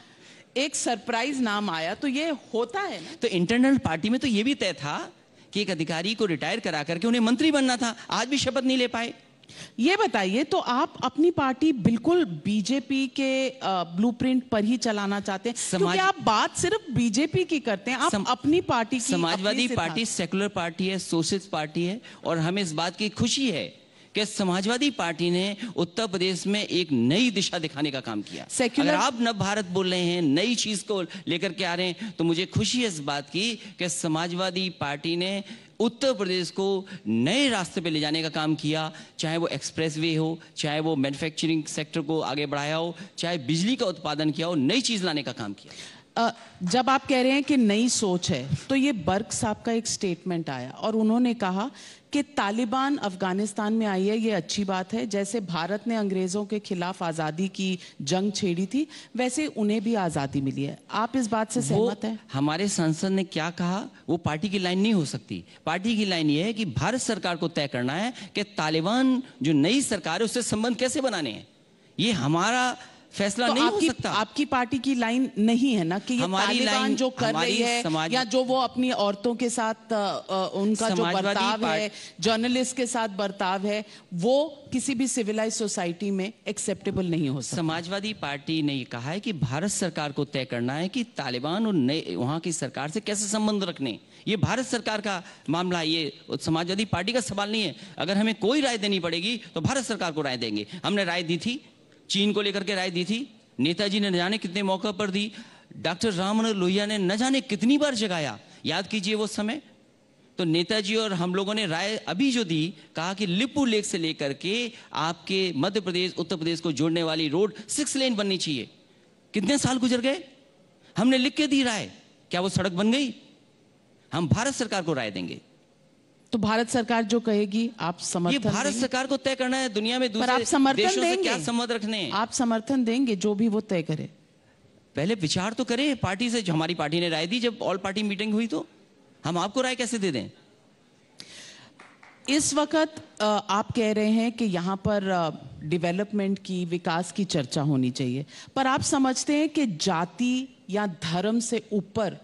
एक सरप्राइज नाम आया तो ये होता है ना तो इंटरनल पार्टी में तो ये भी तय था कि एक अधिकारी को रिटायर करा करके उन्हें मंत्री बनना था आज भी शपथ नहीं ले पाए ये बताइए तो आप अपनी पार्टी बिल्कुल बीजेपी के ब्लूप्रिंट पर ही चलाना चाहते हैं समाज... क्योंकि आप बात सिर्फ बीजेपी की करते हैं आप सम... अपनी पार्टी की समाजवादी पार्टी सेकुलर पार्टी है सोशलिस्ट पार्टी है और हमें इस बात की खुशी है कि समाजवादी पार्टी ने उत्तर प्रदेश में एक नई दिशा दिखाने का काम किया Secular... अगर आप नव भारत बोल रहे हैं नई चीज को लेकर के आ रहे हैं तो मुझे खुशी है इस बात की कि समाजवादी पार्टी ने उत्तर प्रदेश को नए रास्ते पे ले जाने का काम किया चाहे वो एक्सप्रेस वे हो चाहे वो मैन्युफैक्चरिंग सेक्टर को आगे बढ़ाया हो चाहे बिजली का उत्पादन किया हो नई चीज लाने का काम किया जब आप कह रहे हैं कि नई सोच है तो ये बर्क साहब का एक स्टेटमेंट आया और उन्होंने कहा कि तालिबान अफगानिस्तान में आई है ये अच्छी बात है जैसे भारत ने अंग्रेज़ों के खिलाफ आज़ादी की जंग छेड़ी थी वैसे उन्हें भी आज़ादी मिली है आप इस बात से सहमत हैं हमारे सांसद ने क्या कहा वो पार्टी की लाइन नहीं हो सकती पार्टी की लाइन ये है कि भारत सरकार को तय करना है कि तालिबान जो नई सरकार है उससे संबंध कैसे बनाने हैं ये हमारा फैसला तो नहीं आपकी, हो सकता आपकी पार्टी की लाइन नहीं है ना कि ये हमारी लाइन जो कर रही है या जो वो अपनी औरतों के साथ उनका जो बर्ताव है जर्नलिस्ट के साथ बर्ताव है वो किसी भी सिविलाइज सोसाइटी में एक्सेप्टेबल नहीं हो सकता समाजवादी पार्टी ने यह कहा है कि भारत सरकार को तय करना है कि तालिबान और नए वहां की सरकार से कैसे संबंध रखने ये भारत सरकार का मामला है ये समाजवादी पार्टी का सवाल नहीं है अगर हमें कोई राय देनी पड़ेगी तो भारत सरकार को राय देंगे हमने राय दी थी चीन को लेकर के राय दी थी नेताजी ने न जाने कितने मौके पर दी डॉक्टर राम मनोहर लोहिया ने न जाने कितनी बार जगाया याद कीजिए वो समय तो नेताजी और हम लोगों ने राय अभी जो दी कहा कि लिपू लेक से लेकर के आपके मध्य प्रदेश उत्तर प्रदेश को जोड़ने वाली रोड सिक्स लेन बननी चाहिए कितने साल गुजर गए हमने लिख के दी राय क्या वो सड़क बन गई हम भारत सरकार को राय देंगे तो भारत सरकार जो कहेगी आप समर्थन ये भारत सरकार को तय करना है दुनिया में दूसरे आप समर्थन देंगे क्या संबंध रखने आप समर्थन देंगे जो भी वो तय करे पहले विचार तो करें पार्टी से हमारी पार्टी ने राय दी जब ऑल पार्टी मीटिंग हुई तो हम आपको राय कैसे दे दें इस वक्त आप कह रहे हैं कि यहाँ पर डेवलपमेंट की विकास की चर्चा होनी चाहिए पर आप समझते हैं कि जाति या धर्म से ऊपर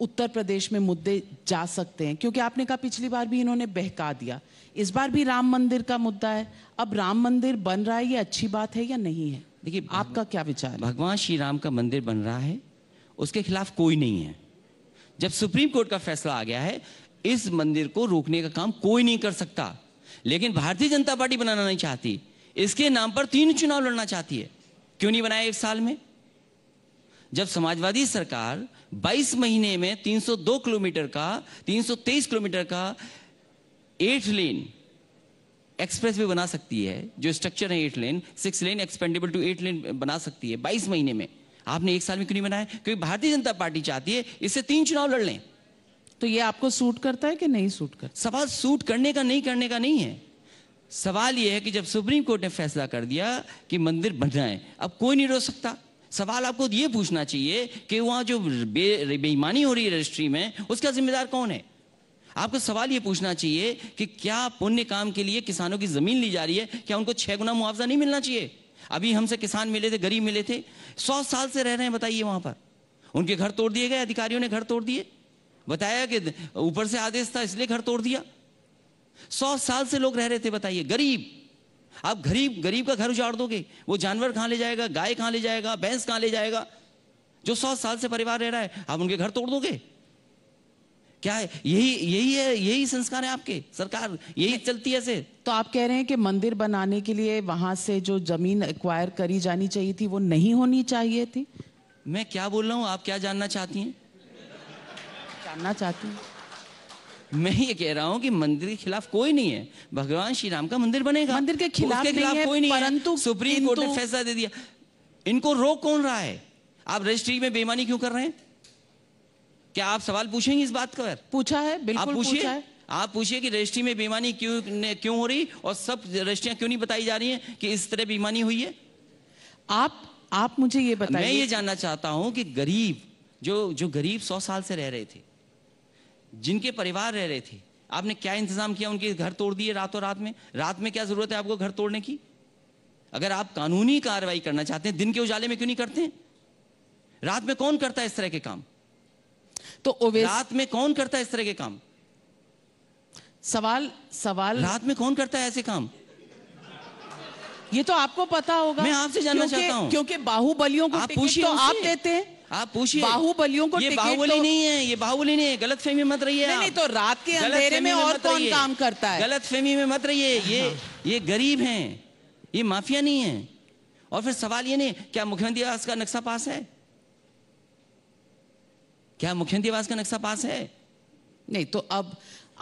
उत्तर प्रदेश में मुद्दे जा सकते हैं क्योंकि आपने कहा पिछली बार भी इन्होंने बहका दिया इस बार भी राम मंदिर का मुद्दा है अब राम मंदिर बन रहा है ये अच्छी बात है या नहीं है देखिए आपका क्या विचार है भगवान श्री राम का मंदिर बन रहा है उसके खिलाफ कोई नहीं है जब सुप्रीम कोर्ट का फैसला आ गया है इस मंदिर को रोकने का काम कोई नहीं कर सकता लेकिन भारतीय जनता पार्टी बनाना नहीं चाहती इसके नाम पर तीन चुनाव लड़ना चाहती है क्यों नहीं बनाया एक साल में जब समाजवादी सरकार बाईस महीने में 302 किलोमीटर का 323 किलोमीटर का एट लेन एक्सप्रेस वे बना सकती है जो स्ट्रक्चर है eight lane six lane expandable to eight lane बना सकती है बाईस महीने में आपने एक साल में क्यों नहीं बनाया क्योंकि भारतीय जनता पार्टी चाहती है इससे तीन चुनाव लड़ लें तो ये आपको सूट करता है कि नहीं सूट कर सवाल सूट करने का नहीं करने का नहीं है सवाल यह है कि जब सुप्रीम कोर्ट ने फैसला कर दिया कि मंदिर बन जाए अब कोई नहीं रोक सकता सवाल आपको ये पूछना चाहिए कि वहां जो बेईमानी हो रही है रजिस्ट्री में उसका जिम्मेदार कौन है आपको सवाल ये पूछना चाहिए कि क्या पुण्य काम के लिए किसानों की जमीन ली जा रही है क्या उनको छह गुना मुआवजा नहीं मिलना चाहिए अभी हमसे किसान मिले थे गरीब मिले थे सौ साल से रह रहे हैं बताइए वहां पर उनके घर तोड़ दिए गए अधिकारियों ने घर तोड़ दिए बताया कि ऊपर से आदेश था इसलिए घर तोड़ दिया सौ साल से लोग रह रहे थे बताइए गरीब आप गरीब गरीब का घर उजाड़ दोगे वो जानवर कहाँ ले जाएगा गाय कहाँ ले जाएगा भैंस कहाँ ले जाएगा जो सौ साल से परिवार रह रहा है आप उनके घर तोड़ दोगे क्या है यही यही है यही संस्कार है आपके सरकार यही चलती है से तो आप कह रहे हैं कि मंदिर बनाने के लिए वहां से जो जमीन एक्वायर करी जानी चाहिए थी वो नहीं होनी चाहिए थी मैं क्या बोल रहा हूँ आप क्या जानना चाहती हैं जानना चाहती हूँ मैं ये कह रहा हूँ कि मंदिर के खिलाफ कोई नहीं है भगवान श्री राम का मंदिर बनेगा मंदिर के खिलाफ, के खिलाफ नहीं कोई नहीं परंतु सुप्रीम कोर्ट ने फैसला दे दिया इनको रोक कौन रहा है आप रजिस्ट्री में बेमानी क्यों कर रहे हैं क्या आप सवाल पूछेंगे इस बात का पूछा है आप पूछिए आप पूछिए कि रजिस्ट्री में बेमानी क्यों क्यों हो रही और सब रजिस्ट्रियां क्यों नहीं बताई जा रही है कि इस तरह बेमानी हुई है आप आप मुझे ये बताइए मैं ये जानना चाहता हूं कि गरीब जो जो गरीब सौ साल से रह रहे थे जिनके परिवार रह रहे थे आपने क्या इंतजाम किया उनके घर तोड़ दिए रातों रात में रात में क्या जरूरत है आपको घर तोड़ने की अगर आप कानूनी कार्रवाई करना चाहते हैं दिन के उजाले में क्यों नहीं करते हैं? रात में कौन करता है इस तरह के काम तो रात में कौन करता है इस तरह के काम सवाल सवाल रात में कौन करता है ऐसे काम ये तो आपको पता होगा मैं आपसे जानना चाहता हूं क्योंकि बाहुबलियों को आप पूछिए तो आप कहते हैं आप पूछिए बाहुबलियों को ये बाहुबली तो... नहीं है ये बाहुबली नहीं है गलत फहमी मत रहिए नहीं, नहीं तो रात के अंधेरे में, और कौन काम करता है गलत फहमी में मत रहिए ये ये गरीब हैं ये माफिया नहीं है और फिर सवाल ये नहीं क्या मुख्यमंत्री आवास का नक्शा पास है क्या मुख्यमंत्री आवास का नक्शा पास है नहीं तो अब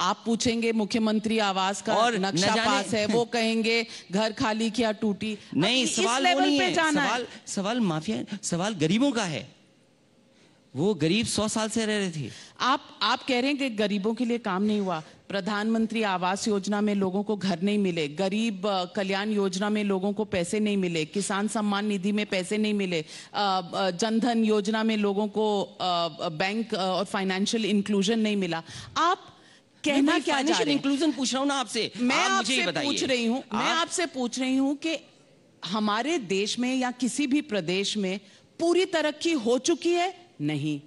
आप पूछेंगे मुख्यमंत्री आवास का और नक्शा पास है वो कहेंगे घर खाली क्या टूटी नहीं सवाल वो नहीं है सवाल सवाल माफिया सवाल गरीबों का है वो गरीब सौ साल से रह रहे थे आप आप कह रहे हैं कि गरीबों के लिए काम नहीं हुआ प्रधानमंत्री आवास योजना में लोगों को घर नहीं मिले गरीब कल्याण योजना में लोगों को पैसे नहीं मिले किसान सम्मान निधि में पैसे नहीं मिले जनधन योजना में लोगों को बैंक और फाइनेंशियल इंक्लूजन नहीं मिला आप कहना क्या फाइनेंशियल इंक्लूजन पूछ रहा हूँ ना आपसे मैं आपसे पूछ रही हूँ मैं आपसे पूछ रही हूँ कि हमारे देश में या किसी भी प्रदेश में पूरी तरक्की हो चुकी है नहीं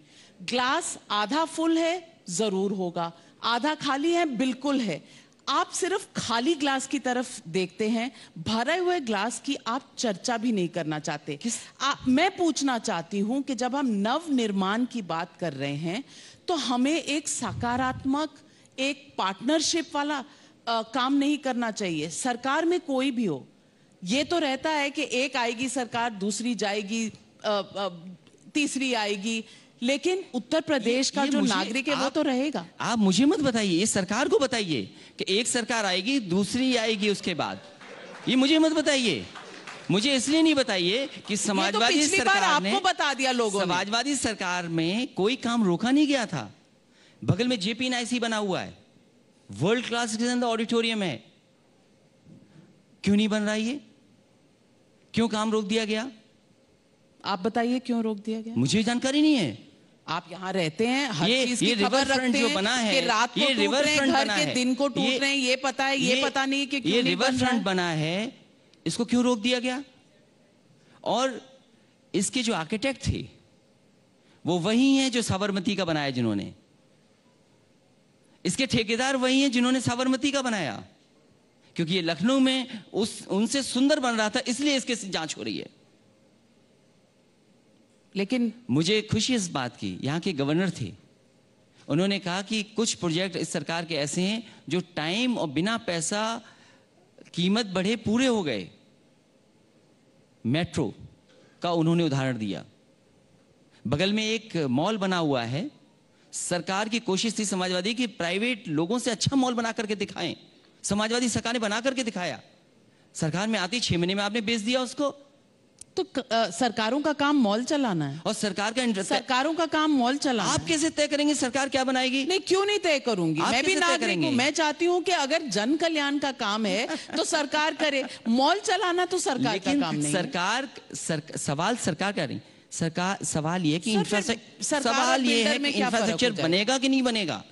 ग्लास आधा फुल है जरूर होगा आधा खाली है बिल्कुल है आप सिर्फ खाली ग्लास की तरफ देखते हैं भरे हुए ग्लास की आप चर्चा भी नहीं करना चाहते आ, मैं पूछना चाहती हूं कि जब हम नव निर्माण की बात कर रहे हैं तो हमें एक सकारात्मक एक पार्टनरशिप वाला आ, काम नहीं करना चाहिए सरकार में कोई भी हो ये तो रहता है कि एक आएगी सरकार दूसरी जाएगी आ, आ, तीसरी आएगी लेकिन उत्तर प्रदेश ये, का ये जो नागरिक है वो तो रहेगा आप मुझे मत बताइए ये सरकार को बताइए कि एक सरकार आएगी दूसरी आएगी उसके बाद ये मुझे मत बताइए मुझे इसलिए नहीं बताइए कि तो समाजवादी तो सरकार आपको ने बता दिया लोगों समाजवादी सरकार में कोई काम रोका नहीं गया था बगल में जेपी नाइसी बना हुआ है वर्ल्ड क्लास ऑडिटोरियम है क्यों नहीं बन रहा ये क्यों काम रोक दिया गया आप बताइए क्यों रोक दिया गया मुझे जानकारी नहीं है आप यहाँ रहते हैं हर ये, चीज की खबर रखते हैं बना है कि रात को टूट रहे हैं घर के दिन को टूट रहे हैं ये पता है ये, ये पता नहीं कि क्यों ये रिवर फ्रंट बना है इसको क्यों रोक दिया गया और इसके जो आर्किटेक्ट थे वो वही हैं जो साबरमती का बनाया जिन्होंने इसके ठेकेदार वही हैं जिन्होंने साबरमती का बनाया क्योंकि ये लखनऊ में उस उनसे सुंदर बन रहा था इसलिए इसके जांच हो रही है लेकिन मुझे खुशी इस बात की यहाँ के गवर्नर थे उन्होंने कहा कि कुछ प्रोजेक्ट इस सरकार के ऐसे हैं जो टाइम और बिना पैसा कीमत बढ़े पूरे हो गए मेट्रो का उन्होंने उदाहरण दिया बगल में एक मॉल बना हुआ है सरकार की कोशिश थी समाजवादी कि प्राइवेट लोगों से अच्छा मॉल बना करके दिखाएं समाजवादी सरकार ने बना करके दिखाया सरकार में आती छह महीने में आपने बेच दिया उसको तो आ, सरकारों का काम मॉल चलाना है और सरकार का सरकारों का काम मॉल चलाना आप कैसे तय करेंगे सरकार क्या बनाएगी नहीं क्यों नहीं तय करूंगी मैं भी ना हूँ मैं चाहती हूँ कि अगर जन कल्याण का काम है तो सरकार करे मॉल चलाना तो सरकार का काम नहीं सरकार सर, सवाल सरकार कर रही सरकार सवाल ये कि सवाल ये है कि इंफ्रास्ट्रक्चर बनेगा कि नहीं बनेगा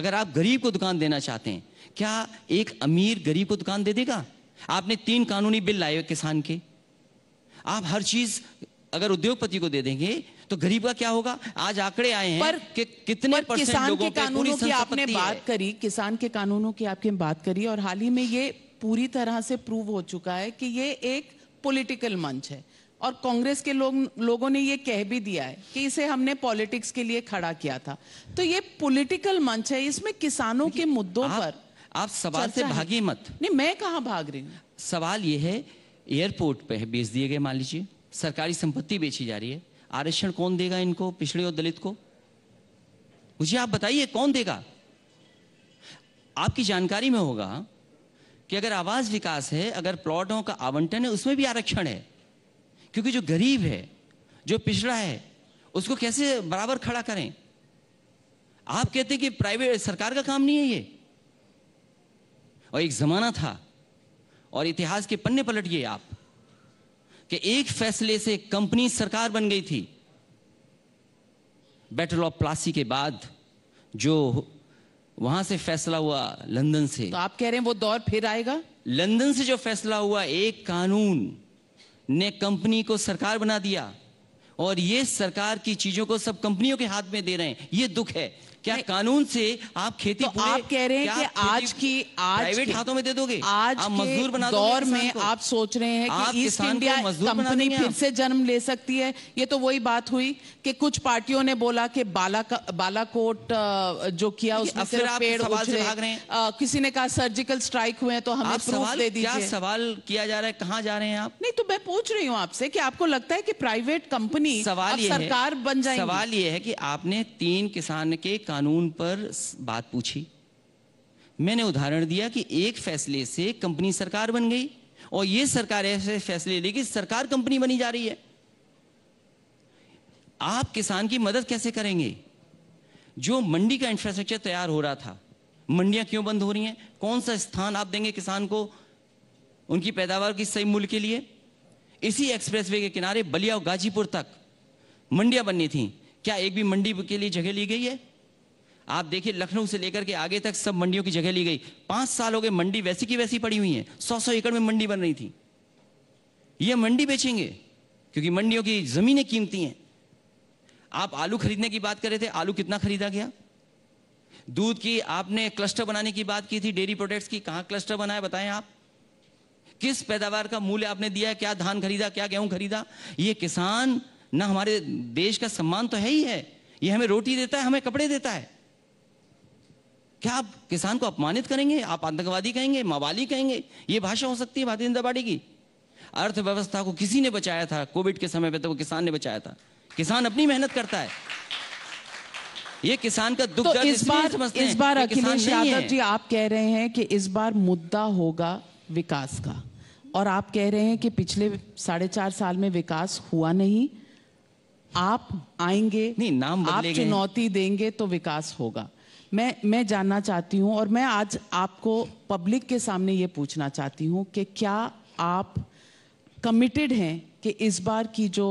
अगर आप गरीब को दुकान देना चाहते हैं क्या एक अमीर गरीब को दुकान दे देगा आपने तीन कानूनी बिल लाए किसान के आप हर चीज अगर उद्योगपति को दे देंगे तो गरीब का क्या होगा आज आंकड़े आए हैं पर, कि कितने पर किसान लोगों के कानूनों की आपने बात करी किसान के कानूनों की आपकी बात करी और हाल ही में ये पूरी तरह से प्रूव हो चुका है कि ये एक पॉलिटिकल मंच है और कांग्रेस के लोग लोगों ने ये कह भी दिया है कि इसे हमने पॉलिटिक्स के लिए खड़ा किया था तो ये पॉलिटिकल मंच है इसमें किसानों के मुद्दों आप, पर आप सवाल से भागी मत नहीं मैं कहा भाग रही हूँ सवाल ये है एयरपोर्ट पे बेच दिए गए मान लीजिए सरकारी संपत्ति बेची जा रही है आरक्षण कौन देगा इनको पिछड़े और दलित को मुझे आप बताइए कौन देगा आपकी जानकारी में होगा कि अगर आवास विकास है अगर प्लॉटों का आवंटन है उसमें भी आरक्षण है क्योंकि जो गरीब है जो पिछड़ा है उसको कैसे बराबर खड़ा करें आप कहते कि प्राइवेट सरकार का काम नहीं है ये और एक जमाना था और इतिहास के पन्ने पलटिए आप कि एक फैसले से कंपनी सरकार बन गई थी बैटल ऑफ प्लासी के बाद जो वहां से फैसला हुआ लंदन से तो आप कह रहे हैं वो दौर फिर आएगा लंदन से जो फैसला हुआ एक कानून ने कंपनी को सरकार बना दिया और ये सरकार की चीजों को सब कंपनियों के हाथ में दे रहे हैं ये दुख है क्या कानून से आप खेती तो आप कह रहे हैं कि आज की आज प्राइवेट हाथों में दे दोगे आज मजदूर बना दौर में आप सोच रहे हैं कि ईस्ट इंडिया कंपनी फिर से जन्म ले सकती है ये तो वही बात हुई कि कुछ पार्टियों ने बोला कि बाला बालाकोट जो किया उसमें सिर्फ पेड़ उछले किसी ने कहा सर्जिकल स्ट्राइक हुए हैं तो हमें प्रूफ दे दीजिए क्या सवाल किया जा रहा है कहाँ जा रहे हैं आप नहीं तो मैं पूछ रही हूँ आपसे कि आपको लगता है कि प्राइवेट कंपनी सवाल सरकार बन जाए सवाल ये है कि आपने तीन किसान के कानून पर बात पूछी मैंने उदाहरण दिया कि एक फैसले से कंपनी सरकार बन गई और ये सरकार ऐसे फैसले लेगी सरकार कंपनी बनी जा रही है आप किसान की मदद कैसे करेंगे जो मंडी का इंफ्रास्ट्रक्चर तैयार हो रहा था मंडियां क्यों बंद हो रही हैं कौन सा स्थान आप देंगे किसान को उनकी पैदावार की सही मूल्य के लिए इसी एक्सप्रेसवे के किनारे बलिया और गाजीपुर तक मंडियां बननी थी क्या एक भी मंडी के लिए जगह ली गई है आप देखिए लखनऊ से लेकर के आगे तक सब मंडियों की जगह ली गई पांच साल हो गए मंडी वैसी की वैसी पड़ी हुई है सौ सौ एकड़ में मंडी बन रही थी ये मंडी बेचेंगे क्योंकि मंडियों की जमीनें कीमती हैं आप आलू खरीदने की बात कर रहे थे आलू कितना खरीदा गया दूध की आपने क्लस्टर बनाने की बात की थी डेयरी प्रोडक्ट्स की कहा क्लस्टर बनाया बताएं आप किस पैदावार का मूल्य आपने दिया क्या धान खरीदा क्या गेहूं खरीदा ये किसान ना हमारे देश का सम्मान तो है ही है ये हमें रोटी देता है हमें कपड़े देता है क्या आप किसान को अपमानित करेंगे आप आतंकवादी कहेंगे मावाली कहेंगे ये भाषा हो सकती है भारतीय जनता पार्टी की अर्थव्यवस्था को किसी ने बचाया था कोविड के समय पे तो वो किसान ने बचाया था किसान अपनी मेहनत करता है ये किसान का दुख तो इस बार इस बार अखिलेश यादव जी आप कह रहे हैं कि इस बार मुद्दा होगा विकास का और आप कह रहे हैं कि पिछले साढ़े चार साल में विकास हुआ नहीं आप आएंगे नहीं नाम आप चुनौती देंगे तो विकास होगा मैं मैं जानना चाहती हूँ और मैं आज आपको पब्लिक के सामने ये पूछना चाहती हूँ कि क्या आप कमिटेड हैं कि इस बार की जो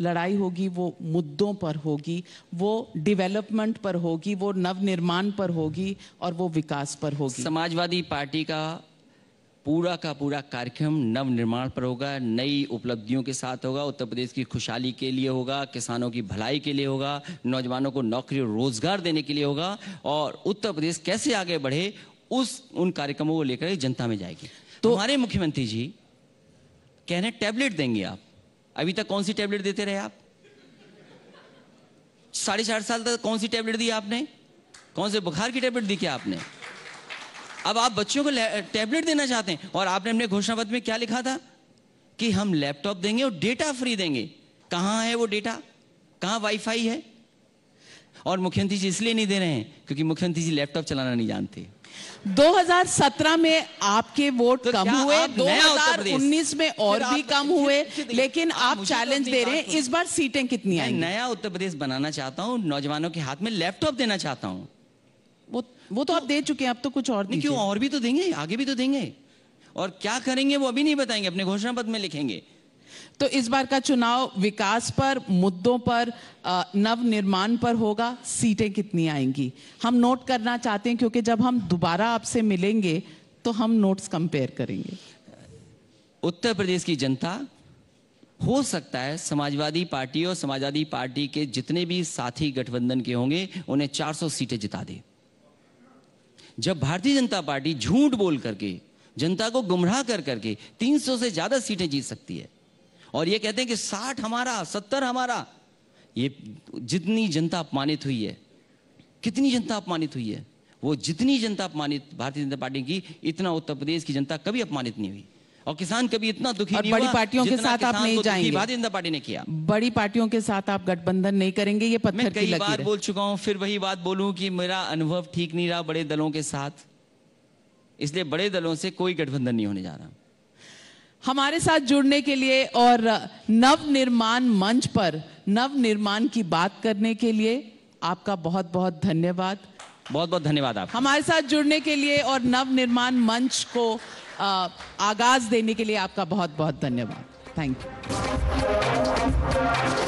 लड़ाई होगी वो मुद्दों पर होगी वो डेवलपमेंट पर होगी वो नवनिर्माण पर होगी और वो विकास पर होगी समाजवादी पार्टी का पूरा का पूरा कार्यक्रम नवनिर्माण पर होगा नई उपलब्धियों के साथ होगा उत्तर प्रदेश की खुशहाली के लिए होगा किसानों की भलाई के लिए होगा नौजवानों को नौकरी और रोजगार देने के लिए होगा और उत्तर प्रदेश कैसे आगे बढ़े उस उन कार्यक्रमों को लेकर जनता में जाएगी तो हमारे मुख्यमंत्री जी कह रहे टैबलेट देंगे आप अभी तक कौन सी टैबलेट देते रहे आप साढ़े चार साल तक कौन सी टैबलेट दी आपने कौन से बुखार की टैबलेट दी क्या आपने अब आप बच्चों को टैबलेट देना चाहते हैं और आपने अपने घोषणा पत्र में क्या लिखा था कि हम लैपटॉप देंगे और डेटा फ्री देंगे कहां है वो डेटा कहां वाईफाई है और मुख्यमंत्री जी इसलिए नहीं दे रहे हैं क्योंकि मुख्यमंत्री जी लैपटॉप चलाना नहीं जानते 2017 में आपके वोट तो कम हुए 2019 में और भी कम हुए लेकिन आप चैलेंज दे रहे हैं इस बार सीटें कितनी आई नया उत्तर प्रदेश बनाना चाहता हूँ नौजवानों के हाथ में लैपटॉप देना चाहता हूँ वो वो तो, तो आप दे चुके हैं आप तो कुछ और नहीं क्यों और भी तो देंगे आगे भी तो देंगे और क्या करेंगे वो अभी नहीं बताएंगे अपने घोषणा पत्र में लिखेंगे तो इस बार का चुनाव विकास पर मुद्दों पर नव निर्माण पर होगा सीटें कितनी आएंगी हम नोट करना चाहते हैं क्योंकि जब हम दोबारा आपसे मिलेंगे तो हम नोट्स कंपेयर करेंगे उत्तर प्रदेश की जनता हो सकता है समाजवादी पार्टी और समाजवादी पार्टी के जितने भी साथी गठबंधन के होंगे उन्हें 400 सीटें जिता दें जब भारतीय जनता पार्टी झूठ बोल करके जनता को गुमराह कर करके 300 से ज्यादा सीटें जीत सकती है और ये कहते हैं कि 60 हमारा 70 हमारा ये जितनी जनता अपमानित हुई है कितनी जनता अपमानित हुई है वो जितनी जनता अपमानित भारतीय जनता पार्टी की इतना उत्तर प्रदेश की जनता कभी अपमानित नहीं हुई और किसान कभी इतना दुखी नहीं बड़ी पार्टियों के साथ आप नहीं जाएंगे भारतीय जनता पार्टी ने किया बड़ी पार्टियों के साथ आप गठबंधन नहीं करेंगे ये पत्थर मैं कई बार बोल चुका हूँ फिर वही बात बोलूँ की मेरा अनुभव ठीक नहीं रहा बड़े दलों के साथ इसलिए बड़े दलों से कोई गठबंधन नहीं होने जा रहा हमारे साथ जुड़ने के लिए और नव निर्माण मंच पर नव निर्माण की बात करने के लिए आपका बहुत बहुत धन्यवाद बहुत बहुत धन्यवाद आप हमारे साथ जुड़ने के लिए और नव निर्माण मंच को आगाज देने के लिए आपका बहुत बहुत धन्यवाद थैंक यू